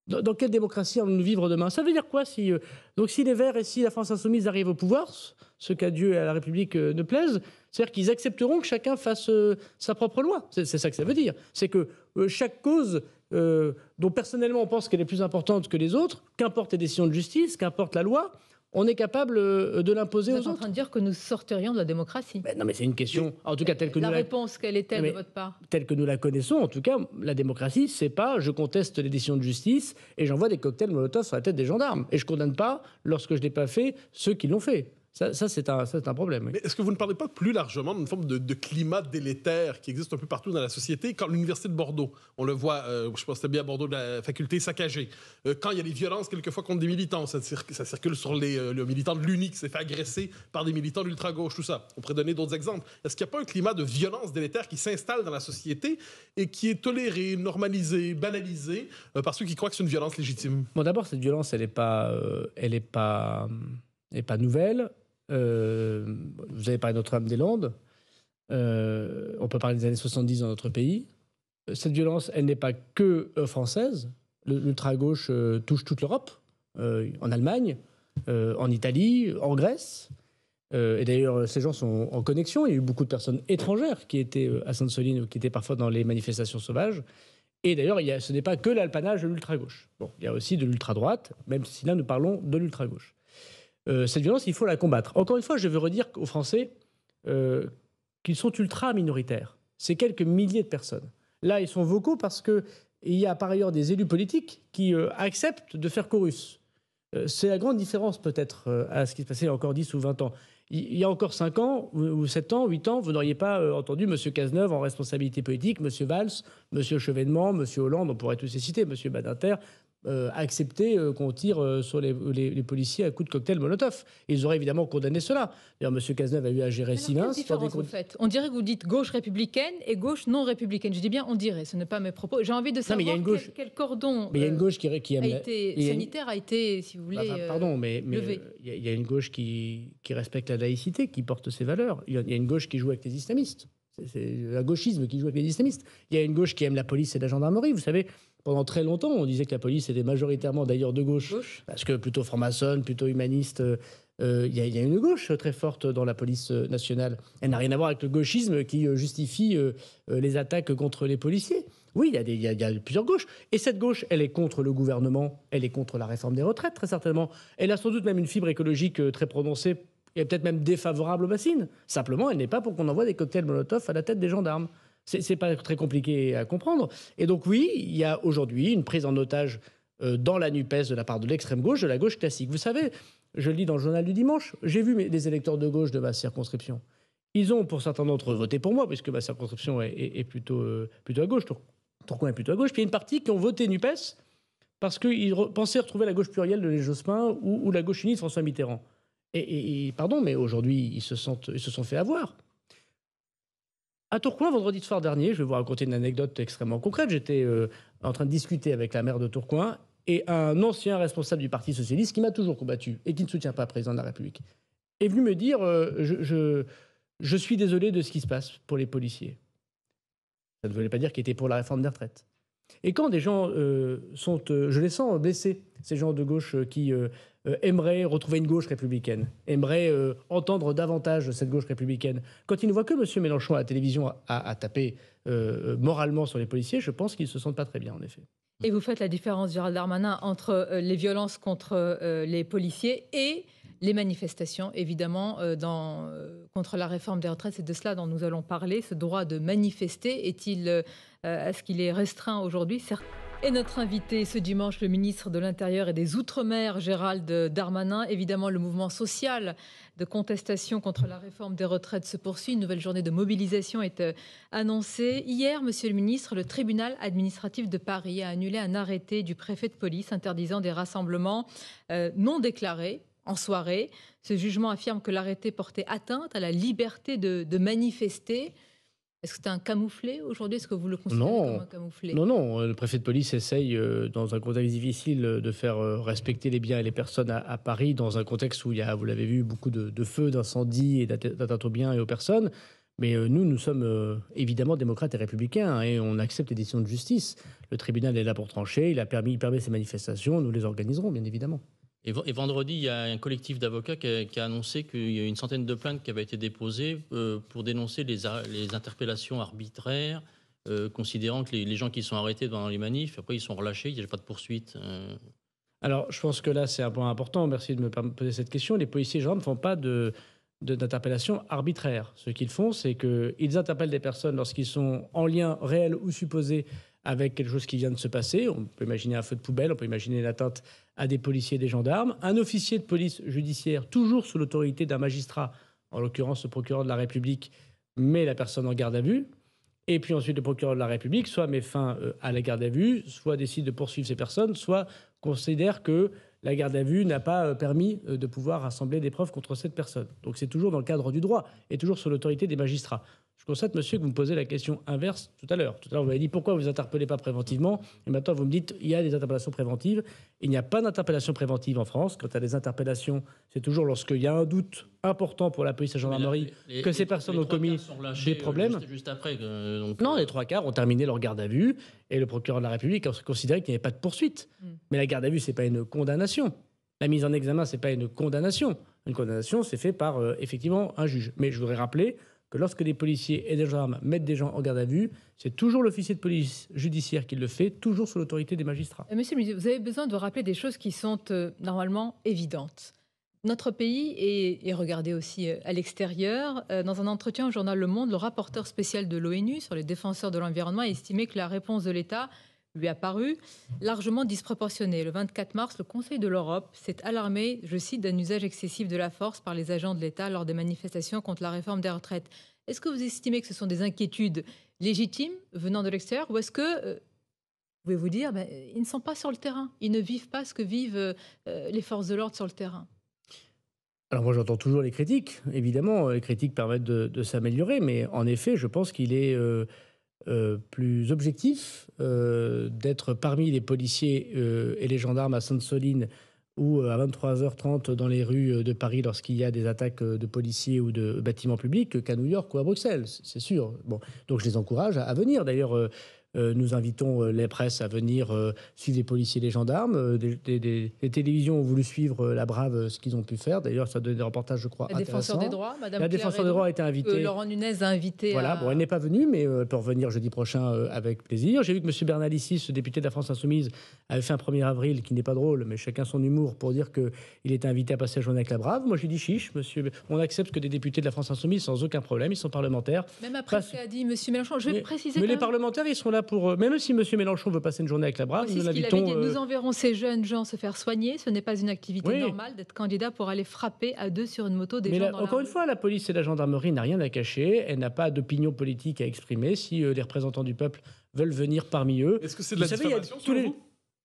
dans, quelle démocratie allons-nous vivre demain Ça veut dire quoi si euh, donc si les Verts et si la France insoumise arrivent au pouvoir, ce qu'à Dieu et à la République euh, ne plaise, c'est-à-dire qu'ils accepteront que chacun fasse euh, sa propre loi. C'est ça que ça veut dire. C'est que chaque cause dont personnellement on pense qu'elle est plus importante que les autres, qu'importe les décisions de justice, qu'importe la loi, on est capable euh, de l'imposer aux autres. Vous êtes en train de dire que nous sortirions de la démocratie. non, mais c'est une question. En tout cas, telle que la nous réponse, la... quelle est de votre part Telle que nous la connaissons, en tout cas, la démocratie, c'est pas je conteste les décisions de justice et j'envoie des cocktails Molotov sur la tête des gendarmes. Et je condamne pas, lorsque je n'ai pas fait, ceux qui l'ont fait. Ça, c'est un, problème. est-ce que vous ne parlez pas plus largement d'une forme de, climat délétère qui existe un peu partout dans la société Quand l'Université de Bordeaux, on le voit, euh, je pense que c'était bien à Bordeaux, la faculté saccagée. Euh, quand il y a des violences, quelquefois, contre des militants, ça, circule sur les, euh, militants de l'UNI qui s'est fait agresser par des militants d'ultra-gauche, tout ça. On pourrait donner d'autres exemples. Est-ce qu'il n'y a pas un climat de violence délétère qui s'installe dans la société et qui est toléré, normalisé, banalisé par ceux qui croient que c'est une violence légitime Bon, d'abord, cette violence, elle n'est pas. elle est pas hum, n'est pas nouvelle. Euh, vous avez parlé de Notre-Dame-des-Landes. Euh, on peut parler des années 70 dans notre pays. Cette violence, elle n'est pas que euh, française. L'ultra-gauche touche toute l'Europe, en Allemagne, en Italie, en Grèce. et d'ailleurs, ces gens sont en connexion. Il y a eu beaucoup de personnes étrangères qui étaient à Sainte-Soline ou qui étaient parfois dans les manifestations sauvages. Et d'ailleurs, ce n'est pas que l'alpanage de l'ultra-gauche. Bon, il y a aussi de l'ultra-droite, même si là, nous parlons de l'ultra-gauche. Euh, cette violence, il faut la combattre. Encore une fois, je veux redire aux Français euh, qu'ils sont ultra minoritaires. C'est quelques milliers de personnes. Là, ils sont vocaux parce qu'il y a par ailleurs des élus politiques qui euh, acceptent de faire chorus. C'est la grande différence peut-être à ce qui se passait il y a encore 10 ou 20 ans. Il y a encore 5 ans, ou 7 ans, 8 ans, vous n'auriez pas entendu M. Cazeneuve en responsabilité politique, M. Valls, M. Chevènement, M. Hollande, on pourrait tous les citer, M. Badinter, euh, accepter euh, qu'on tire euh, sur les, policiers à coups de cocktail Molotov. Ils auraient évidemment condamné cela. D'ailleurs, M. Cazeneuve a eu à gérer silence Vous on dirait que vous dites gauche républicaine et gauche non républicaine. Je dis bien on dirait, ce n'est pas mes propos. J'ai envie de savoir mais quel, cordon une gauche qui, sanitaire a été, si vous voulez, pardon, mais il y, a une gauche qui, respecte la laïcité, qui porte ses valeurs. Il y, a une gauche qui joue avec les islamistes. C'est un gauchisme qui joue avec les islamistes. Il y a une gauche qui aime la police et la gendarmerie. Vous savez, pendant très longtemps, on disait que la police était majoritairement d'ailleurs de gauche, parce que plutôt franc-maçonne, plutôt humaniste. Euh, euh, il y, a une gauche très forte dans la police euh, nationale. Elle n'a rien à voir avec le gauchisme qui justifie les attaques contre les policiers. Oui, il y, y, a plusieurs gauches. Et cette gauche, elle est contre le gouvernement, elle est contre la réforme des retraites, très certainement. Elle a sans doute même une fibre écologique très prononcée et peut-être même défavorable aux bassines. Simplement, elle n'est pas pour qu'on envoie des cocktails Molotov à la tête des gendarmes. C'est pas très compliqué à comprendre. Et donc oui, il y a aujourd'hui une prise en otage euh, dans la NUPES de la part de l'extrême gauche, de la gauche classique. Vous savez, je le dis dans le journal du dimanche, j'ai vu des électeurs de gauche de ma circonscription. Ils ont, pour certains d'entre eux, voté pour moi, puisque ma circonscription est, plutôt, euh, plutôt à gauche. Tourcoing est plutôt à gauche. Puis il y a une partie qui ont voté NUPES parce qu'ils pensaient retrouver la gauche plurielle de Les Jospin ou, la gauche unie de François Mitterrand. Et, et pardon, mais aujourd'hui, ils, se sentent, ils se sont fait avoir. À Tourcoing, vendredi soir dernier, je vais vous raconter une anecdote extrêmement concrète. J'étais euh, en train de discuter avec la maire de Tourcoing et un ancien responsable du Parti socialiste qui m'a toujours combattu et qui ne soutient pas le président de la République est venu me dire euh, je, je, suis désolé de ce qui se passe pour les policiers. Ça ne voulait pas dire qu'il était pour la réforme des retraites. Et quand des gens euh, sont, je les sens blessés, ces gens de gauche qui euh, aimerait retrouver une gauche républicaine, aimerait euh, entendre davantage cette gauche républicaine. Quand ils ne voient que M. Mélenchon à la télévision à, taper euh, moralement sur les policiers, je pense qu'ils ne se sentent pas très bien, en effet. Et vous faites la différence, Gérald Darmanin, entre les violences contre les policiers et les manifestations, évidemment, dans, contre la réforme des retraites. C'est de cela dont nous allons parler. Ce droit de manifester est-il, à ce qu'il est restreint aujourd'hui et notre invité ce dimanche, le ministre de l'Intérieur et des Outre-mer, Gérald Darmanin. Évidemment, le mouvement social de contestation contre la réforme des retraites se poursuit. Une nouvelle journée de mobilisation est euh, annoncée. Hier, monsieur le ministre, le tribunal administratif de Paris a annulé un arrêté du préfet de police interdisant des rassemblements euh, non déclarés en soirée. Ce jugement affirme que l'arrêté portait atteinte à la liberté de, manifester. Est-ce que c'est un camouflé aujourd'hui Est-ce que vous le considérez comme un camouflé Non, non. Le préfet de police essaye, euh, dans un contexte difficile, euh, de faire euh, respecter les biens et les personnes à, Paris, dans un contexte où il y a, vous l'avez vu, beaucoup de, feux, d'incendies et d'atteintes aux biens et aux personnes. Mais nous, nous sommes évidemment démocrates et républicains hein, et on accepte les décisions de justice. Le tribunal est là pour trancher, il, a permis, il permet ces manifestations, nous les organiserons, bien évidemment. Et, vendredi, il y a un collectif d'avocats qui, a annoncé qu'il y a une centaine de plaintes qui avaient été déposées euh, pour dénoncer les, interpellations arbitraires, euh, considérant que les, gens qui sont arrêtés dans les manifs, après ils sont relâchés, il n'y a pas de poursuite. Euh. Alors, je pense que là, c'est un point important. Merci de me poser cette question. Les policiers je ne font pas de d'interpellation arbitraire. Ce qu'ils font, c'est qu'ils interpellent des personnes lorsqu'ils sont en lien réel ou supposé avec quelque chose qui vient de se passer. On peut imaginer un feu de poubelle, on peut imaginer une à des policiers et des gendarmes. Un officier de police judiciaire, toujours sous l'autorité d'un magistrat, en l'occurrence le procureur de la République, met la personne en garde à vue. Et puis ensuite, le procureur de la République soit met fin euh, à la garde à vue, soit décide de poursuivre ces personnes, soit considère que la garde à vue n'a pas euh, permis euh, de pouvoir rassembler des preuves contre cette personne. Donc c'est toujours dans le cadre du droit et toujours sous l'autorité des magistrats constate, monsieur, que vous me posez la question inverse tout à l'heure. Tout à l'heure, vous avez dit pourquoi vous ne pas préventivement. Et maintenant, vous me dites il y a des interpellations préventives. Il n'y a pas d'interpellation préventive en France. Quand as des interpellations, c'est toujours lorsqu'il y a un doute important pour la police et la gendarmerie que ces personnes ont commis des problèmes. Non, les trois quarts ont terminé leur garde à vue et le procureur de la République a considéré qu'il n'y avait pas de poursuite. Mm. Mais la garde à vue, ce n'est pas une condamnation. La mise en examen, ce n'est pas une condamnation. Une condamnation, c'est fait par euh, effectivement un juge. Mais je voudrais rappeler que lorsque des policiers et des gendarmes mettent des gens en garde à vue, c'est toujours l'officier de police judiciaire qui le fait, toujours sous l'autorité des magistrats. Euh, monsieur le ministre, vous avez besoin de rappeler des choses qui sont euh, normalement évidentes. Notre pays est, regardez aussi euh, à l'extérieur. dans un entretien au journal Le Monde, le rapporteur spécial de l'ONU sur les défenseurs de l'environnement a estimé que la réponse de l'État lui a paru largement disproportionné. Le 24 mars, le Conseil de l'Europe s'est alarmé, je cite, d'un usage excessif de la force par les agents de l'État lors des manifestations contre la réforme des retraites. Est-ce que vous estimez que ce sont des inquiétudes légitimes venant de l'extérieur ou est-ce que vous euh, pouvez vous dire ben, ils ne sont pas sur le terrain, ils ne vivent pas ce que vivent euh, les forces de l'ordre sur le terrain alors moi j'entends toujours les critiques, évidemment, les critiques permettent de, s'améliorer, mais en effet je pense qu'il est euh, euh, plus objectif euh, d'être parmi les policiers euh, et les gendarmes à Sainte-Soline ou à 23h30 dans les rues de Paris lorsqu'il y a des attaques de policiers ou de bâtiments publics qu'à New York ou à Bruxelles, c'est sûr. Bon, donc je les encourage à venir. D'ailleurs, euh, nous invitons euh, les presses à venir euh, suivre les policiers et les gendarmes. Des, les télévisions ont voulu suivre la brave, ce qu'ils ont pu faire. D'ailleurs, ça a donné des reportages, je crois, La défenseur des droits, Madame La défenseur des droits a été invitée. Laurent Nunez a invité. Voilà, bon, elle n'est pas venue, mais elle peut revenir jeudi prochain avec plaisir. J'ai vu que M. Bernalicis, ce député de la France Insoumise, avait fait un 1er avril qui n'est pas drôle, mais chacun son humour pour dire qu'il était invité à passer la journée avec la brave. Moi, j'ai dit chiche, monsieur. On accepte que des députés de la France Insoumise, sans aucun problème, ils sont parlementaires. Même après ce qu'a dit Monsieur Mélenchon, je vais préciser. Mais les parlementaires, ils sont là pour. Euh, même si M. Mélenchon veut passer une journée avec la brasse. nous l'invitons. Euh, nous enverrons ces jeunes gens se faire soigner. Ce n'est pas une activité normale d'être candidat pour aller frapper à deux sur une moto des gens. encore une fois, la police et la gendarmerie n'a rien à cacher. Elle n'a pas d'opinion politique à exprimer. Si euh, les représentants du peuple veulent venir parmi eux. Est-ce que c'est de la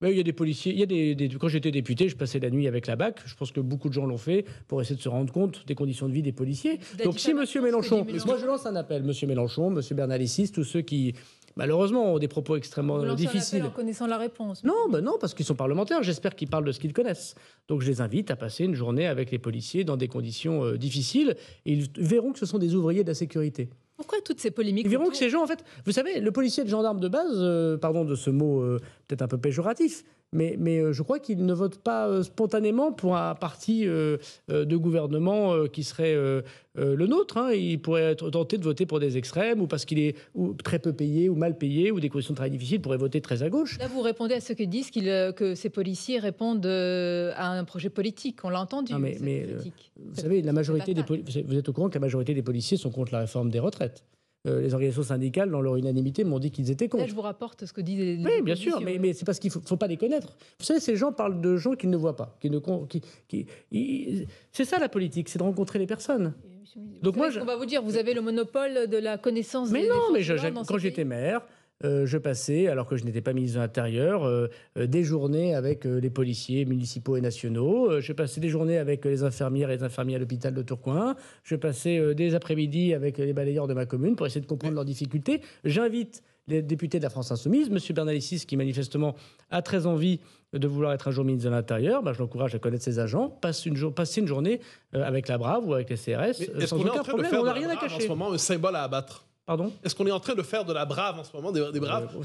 il y a des policiers, il y a des, quand j'étais député, je passais la nuit avec la BAC. Je pense que beaucoup de gens l'ont fait pour essayer de se rendre compte des conditions de vie des policiers. Donc si M. Mélenchon, moi je lance un appel, M. Mélenchon, M. Bernalicis, tous ceux qui malheureusement, ont des propos extrêmement Vous difficiles. en connaissant la réponse. Non, ben non parce qu'ils sont parlementaires. J'espère qu'ils parlent de ce qu'ils connaissent. Donc je les invite à passer une journée avec les policiers dans des conditions euh, difficiles. ils verront que ce sont des ouvriers de la sécurité. Pourquoi toutes ces polémiques Ils verront que ces gens, en fait, vous savez, le policier de gendarme de base, euh, pardon de ce mot euh, peut-être un peu péjoratif, mais, euh, je crois qu'ils ne votent pas euh, spontanément pour un parti euh, de gouvernement qui serait le nôtre. Hein. Il Ils pourraient être tentés de voter pour des extrêmes ou parce qu'il est très peu payé ou mal payé ou des conditions de travail difficiles, pourraient voter très à gauche. Là, vous répondez à ceux qui disent que ces policiers répondent à un projet politique. On l'a entendu. vous savez, la majorité des vous êtes au courant que la majorité des policiers sont contre la réforme des retraites. Euh, les organisations syndicales, dans leur unanimité, m'ont dit qu'ils étaient contre. Là, je vous rapporte ce que disent les. Oui, bien sûr, mais, c'est parce qu'il ne faut, pas les connaître. Vous savez, ces gens parlent de gens qu'ils ne voient pas. Qui ne, c'est ça la politique, c'est de rencontrer les personnes. Donc moi, je... on va vous dire, vous avez le monopole de la connaissance. Mais non, mais quand j'étais maire, euh, je passais, alors que je n'étais pas ministre de l'Intérieur, euh, euh, des journées avec les policiers municipaux et nationaux. je passais des journées avec les infirmières et les infirmiers à l'hôpital de Tourcoing. Je passais des après-midi avec les balayeurs de ma commune pour essayer de comprendre leurs difficultés. J'invite les députés de la France Insoumise, M. Bernalicis, qui manifestement a très envie de vouloir être un jour ministre de l'Intérieur, bah, je l'encourage à connaître ses agents, passe une, passer une journée avec la Brave ou avec les CRS. Est-ce qu'on est en train on a rien à cacher. en ce moment un symbole à abattre est-ce qu'on est en train de faire de la brave en ce moment, des, euh, braves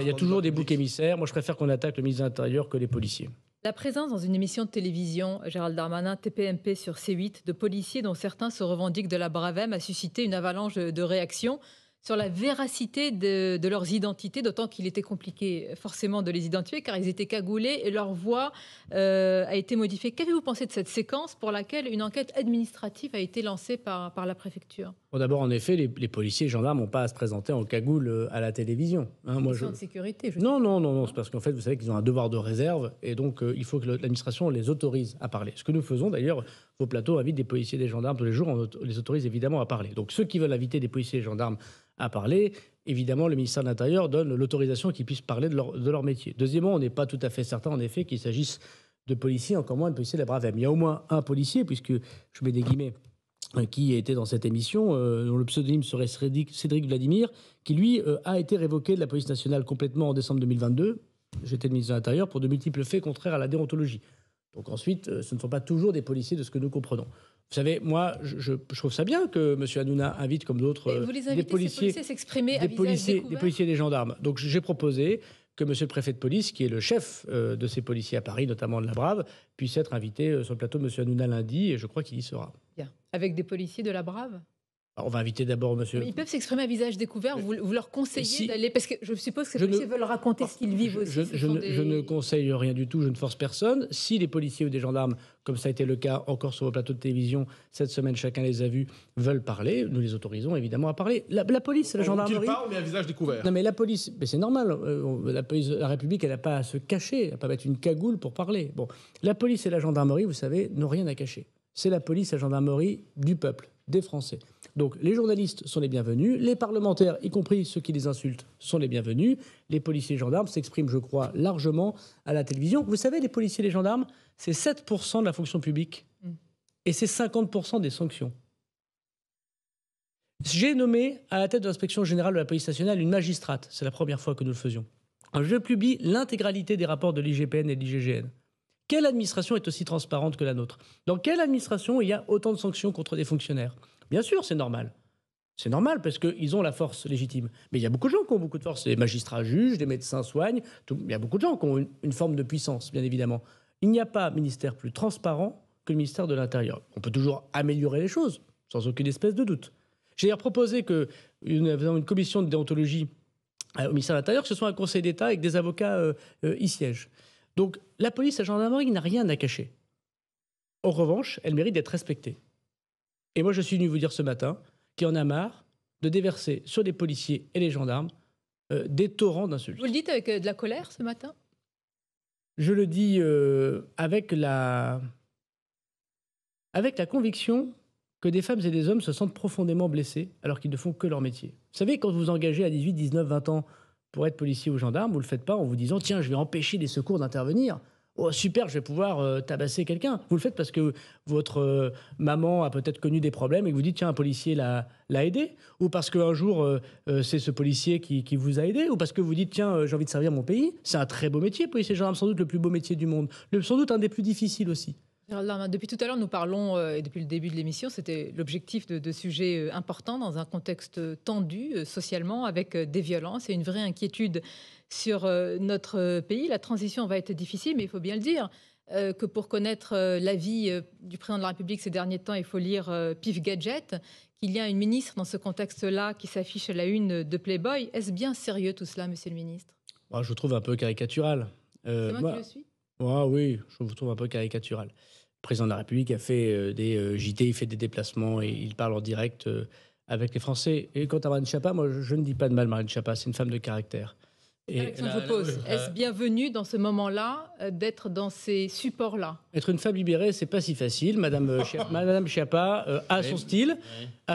Il y, a toujours des boucs émissaires. Moi, je préfère qu'on attaque le ministre de l'Intérieur que les policiers. La présence dans une émission de télévision, Gérald Darmanin, TPMP sur C8, de policiers dont certains se revendiquent de la M, a suscité une avalanche de réactions sur la véracité de, leurs identités, d'autant qu'il était compliqué euh, forcément de les identifier car ils étaient cagoulés et leur voix euh, a été modifiée. Qu'avez-vous pensé de cette séquence pour laquelle une enquête administrative a été lancée par, la préfecture D'abord, en effet, les, policiers et gendarmes n'ont pas à se présenter en cagoule euh, à la télévision. Hein. moi, je... sécurité, non, non, non, c'est parce qu'en fait, vous savez qu'ils ont un devoir de réserve et donc il faut que l'administration les autorise à parler. Ce que nous faisons d'ailleurs vos plateaux invitent des policiers des gendarmes tous les jours, on les autorise évidemment à parler. Donc ceux qui veulent inviter des policiers et des gendarmes à parler, évidemment, le ministère de l'Intérieur donne l'autorisation qu'ils puissent parler de leur, métier. Deuxièmement, on n'est pas tout à fait certain, en effet, qu'il s'agisse de policiers, encore moins de policiers de la Bravem. Il y a au moins un policier, puisque je mets des guillemets, euh, qui était dans cette émission, euh, dont le pseudonyme serait Cédric Vladimir, qui lui euh, a été révoqué de la police nationale complètement en décembre 2022. J'étais le ministre de l'Intérieur pour de multiples faits contraires à la déontologie. Donc ensuite, euh, ce ne sont pas toujours des policiers de ce que nous comprenons. Vous savez, moi, je, trouve ça bien que M. Hanouna invite, comme d'autres, euh, des policiers, s'exprimer, des, policiers, des policiers des gendarmes. Donc j'ai proposé que M. le préfet de police, qui est le chef euh, de ces policiers à Paris, notamment de la Brave, puisse être invité sur le plateau de M. Hanouna lundi, et je crois qu'il y sera. Avec des policiers de la Brave on va inviter d'abord monsieur. ils peuvent s'exprimer à visage découvert. Vous, leur conseillez d'aller parce que je suppose que les policiers veulent raconter ce qu'ils vivent aussi. Je, ne, conseille rien du tout. Je ne force personne. Si les policiers ou des gendarmes, comme ça a été le cas encore sur vos plateaux de télévision cette semaine, chacun les a vus, veulent parler, nous les autorisons évidemment à parler. La, police, la gendarmerie. Ils parlent mais à visage découvert. Non mais la police, mais c'est normal. Euh, la police, la République, elle n'a pas à se cacher, elle n'a pas à mettre une cagoule pour parler. Bon, la police et la gendarmerie, vous savez, n'ont rien à cacher. C'est la police, la gendarmerie du peuple, des Français. Donc les journalistes sont les bienvenus, les parlementaires, y compris ceux qui les insultent, sont les bienvenus, les policiers et les gendarmes s'expriment, je crois, largement à la télévision. Vous savez, les policiers et les gendarmes, c'est 7% de la fonction publique mm. et c'est 50% des sanctions. J'ai nommé à la tête de l'inspection générale de la police nationale une magistrate, c'est la première fois que nous le faisions. Je publie l'intégralité des rapports de l'IGPN et de l'IGGN. Quelle administration est aussi transparente que la nôtre Dans quelle administration il y a autant de sanctions contre des fonctionnaires Bien sûr, c'est normal. C'est normal parce qu'ils ont la force légitime. Mais il y a beaucoup de gens qui ont beaucoup de force. Les magistrats jugent, les médecins soignent. Il y a beaucoup de gens qui ont une, forme de puissance, bien évidemment. Il n'y a pas ministère plus transparent que le ministère de l'Intérieur. On peut toujours améliorer les choses, sans aucune espèce de doute. J'ai d'ailleurs proposé que nous une commission de déontologie euh, au ministère de l'Intérieur, ce soit un conseil d'État avec des avocats euh, euh, y siègent. Donc la police à la gendarmerie n'a rien à cacher. En revanche, elle mérite d'être respectée. Et moi, je suis venu vous dire ce matin qu'il en a marre de déverser sur les policiers et les gendarmes euh, des torrents d'insultes. Vous le dites avec euh, de la colère ce matin Je le dis euh, avec, la... avec la conviction que des femmes et des hommes se sentent profondément blessés alors qu'ils ne font que leur métier. Vous savez, quand vous vous engagez à 18, 19, 20 ans pour être policier ou gendarme, vous ne le faites pas en vous disant tiens, je vais empêcher les secours d'intervenir. Oh, super, je vais pouvoir euh, tabasser quelqu'un. Vous le faites parce que votre euh, maman a peut-être connu des problèmes et que vous dites, tiens, un policier l'a, l'a aidé. Ou parce qu'un jour, euh, c'est ce policier qui, vous a aidé. Ou parce que vous dites, tiens, j'ai envie de servir mon pays. C'est un très beau métier, policier gendarme, sans doute le plus beau métier du monde. sans doute un des plus difficiles aussi depuis tout à l'heure, nous parlons, euh, et depuis le début de l'émission, c'était l'objectif de, sujets euh, importants dans un contexte euh, tendu socialement, avec des violences et une vraie inquiétude sur notre pays. La transition va être difficile, mais il faut bien le dire. que pour connaître l'avis du président de la République ces derniers temps, il faut lire Pif Gadget, qu'il y a une ministre dans ce contexte-là qui s'affiche à la une de Playboy. Est-ce bien sérieux tout cela, monsieur le ministre Moi, Je trouve un peu caricatural. C'est moi qui le suis ah oui, je vous trouve un peu caricatural. Le président de la République a fait euh, des euh, JT, il fait des déplacements et il parle en direct euh, avec les Français. Et quant à Marine Chapa, moi je, ne dis pas de mal Marine Chapa, c'est une femme de caractère. Et Est-ce bienvenu dans ce moment-là euh, d'être dans ces supports-là Être une femme libérée, c'est pas si facile. Madame, euh, Chia... Madame Chiappa euh, a, son style,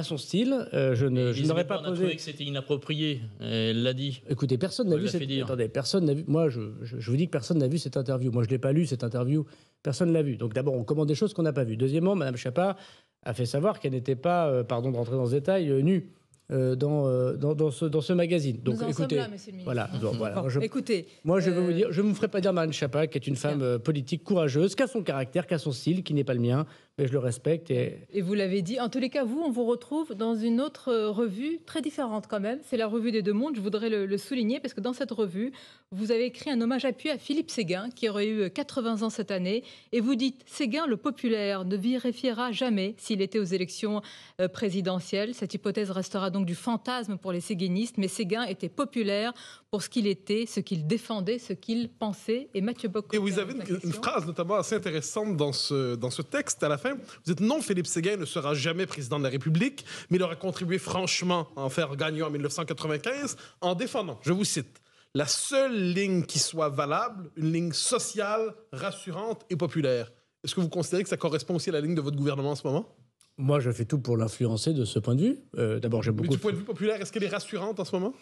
son style. je ne, n'aurais pas posé. A que c'était inapproprié. Elle l'a dit. Écoutez, personne n'a vu cette. Attendez, personne n'a vu. Moi, je, je, vous dis que personne n'a vu cette interview. Moi, je l'ai pas lu cette interview. Personne l'a vu. Donc d'abord, on commande des choses qu'on n'a pas vues. Deuxièmement, Madame Chiappa a fait savoir qu'elle n'était pas, pardon de rentrer dans ce détail, nue. Euh, euh, dans, ce, dans, ce, magazine. Donc, écoutez, le Voilà, voilà écoutez, moi, je, veux vous euh, dire, je ne me ferai pas dire Marine Chapa, qui est une femme politique courageuse, qui a son caractère, qui a son style, qui n'est pas le mien et je le respecte. Et, vous l'avez dit, en tous les cas, vous, on vous retrouve dans une autre euh, revue très différente quand même. C'est la revue des deux mondes. Je voudrais le, souligner parce que dans cette revue, vous avez écrit un hommage appuyé à Philippe Séguin, qui aurait eu 80 euh, ans cette année. Et vous dites, Séguin, le populaire, ne vérifiera jamais s'il était aux élections euh, présidentielles. Cette hypothèse restera donc du fantasme pour les séguinistes, mais Séguin était populaire pour ce qu'il était, ce qu'il défendait, ce qu'il pensait. Et Mathieu Bock. Et vous avez une, phrase notamment assez intéressante dans ce, dans ce texte à la fin. Vous dites non, Philippe Séguin ne sera jamais président de la République, mais il aura contribué franchement à en faire gagnant en 1995 en défendant, je vous cite, la seule ligne qui soit valable, une ligne sociale, rassurante et populaire. Est-ce que vous considérez que ça correspond aussi à la ligne de votre gouvernement en ce moment moi, je fais tout pour l'influencer de ce point de vue. Euh, d'abord, j'ai beaucoup. Mais du point de vue populaire, est-ce qu'elle est rassurante en ce moment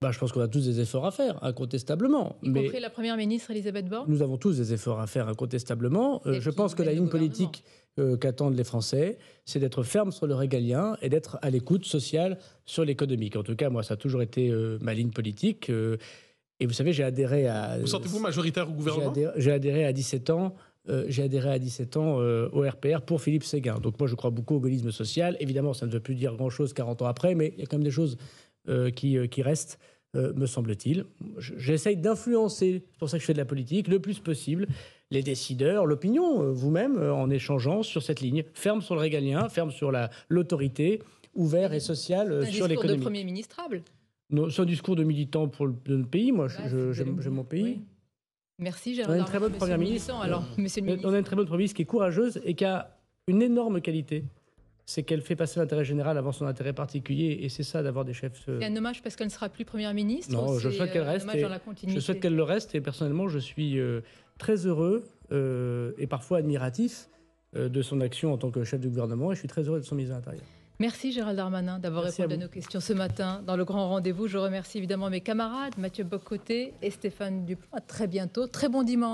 bah, je pense qu'on a tous des efforts à faire, incontestablement. Y mais compris la première ministre Elisabeth Borne. Nous avons tous des efforts à faire, incontestablement. Euh, je pense que la ligne politique euh, qu'attendent les Français, c'est d'être ferme sur le régalien et d'être à l'écoute sociale sur l'économique. En tout cas, moi, ça a toujours été euh, ma ligne politique. et vous savez, j'ai adhéré à. Vous sentez-vous majoritaire au gouvernement J'ai adhéré, à 17 ans. j'ai adhéré à 17 ans au RPR pour Philippe Séguin. Donc moi, je crois beaucoup au gaullisme social. Évidemment, ça ne veut plus dire grand-chose 40 ans après, mais il y a quand même des choses euh, euh, qui, reste, euh, me semble-t-il. J'essaye d'influencer, c'est pour ça que je fais de la politique, le plus possible, les décideurs, l'opinion, vous-même, en échangeant sur cette ligne, ferme sur le régalien, ferme sur l'autorité, ouvert et social sur l'économie. Un discours de Premier ministrable non, C'est un discours de militant pour le, pays, moi, bah, j'aime mon pays. Merci Gérard. On a une très bonne Première hein, Alors, ministre. On a une très bonne Première ministre qui est courageuse et qui a une énorme qualité c'est qu'elle fait passer l'intérêt général avant son intérêt particulier, et c'est ça d'avoir des chefs. Euh, c'est un hommage parce qu'elle ne sera plus première ministre. Non, je souhaite qu'elle euh, reste. je souhaite qu'elle le reste, et personnellement, je suis euh, très heureux et parfois admiratif de son action en tant que chef du gouvernement, et je suis très heureux de son mise à l'intérieur. Merci Gérald Darmanin d'avoir répondu à, nos questions ce matin dans le grand rendez-vous. Je remercie évidemment mes camarades Mathieu Bocoté et Stéphane Dupont. À très bientôt. Très bon dimanche.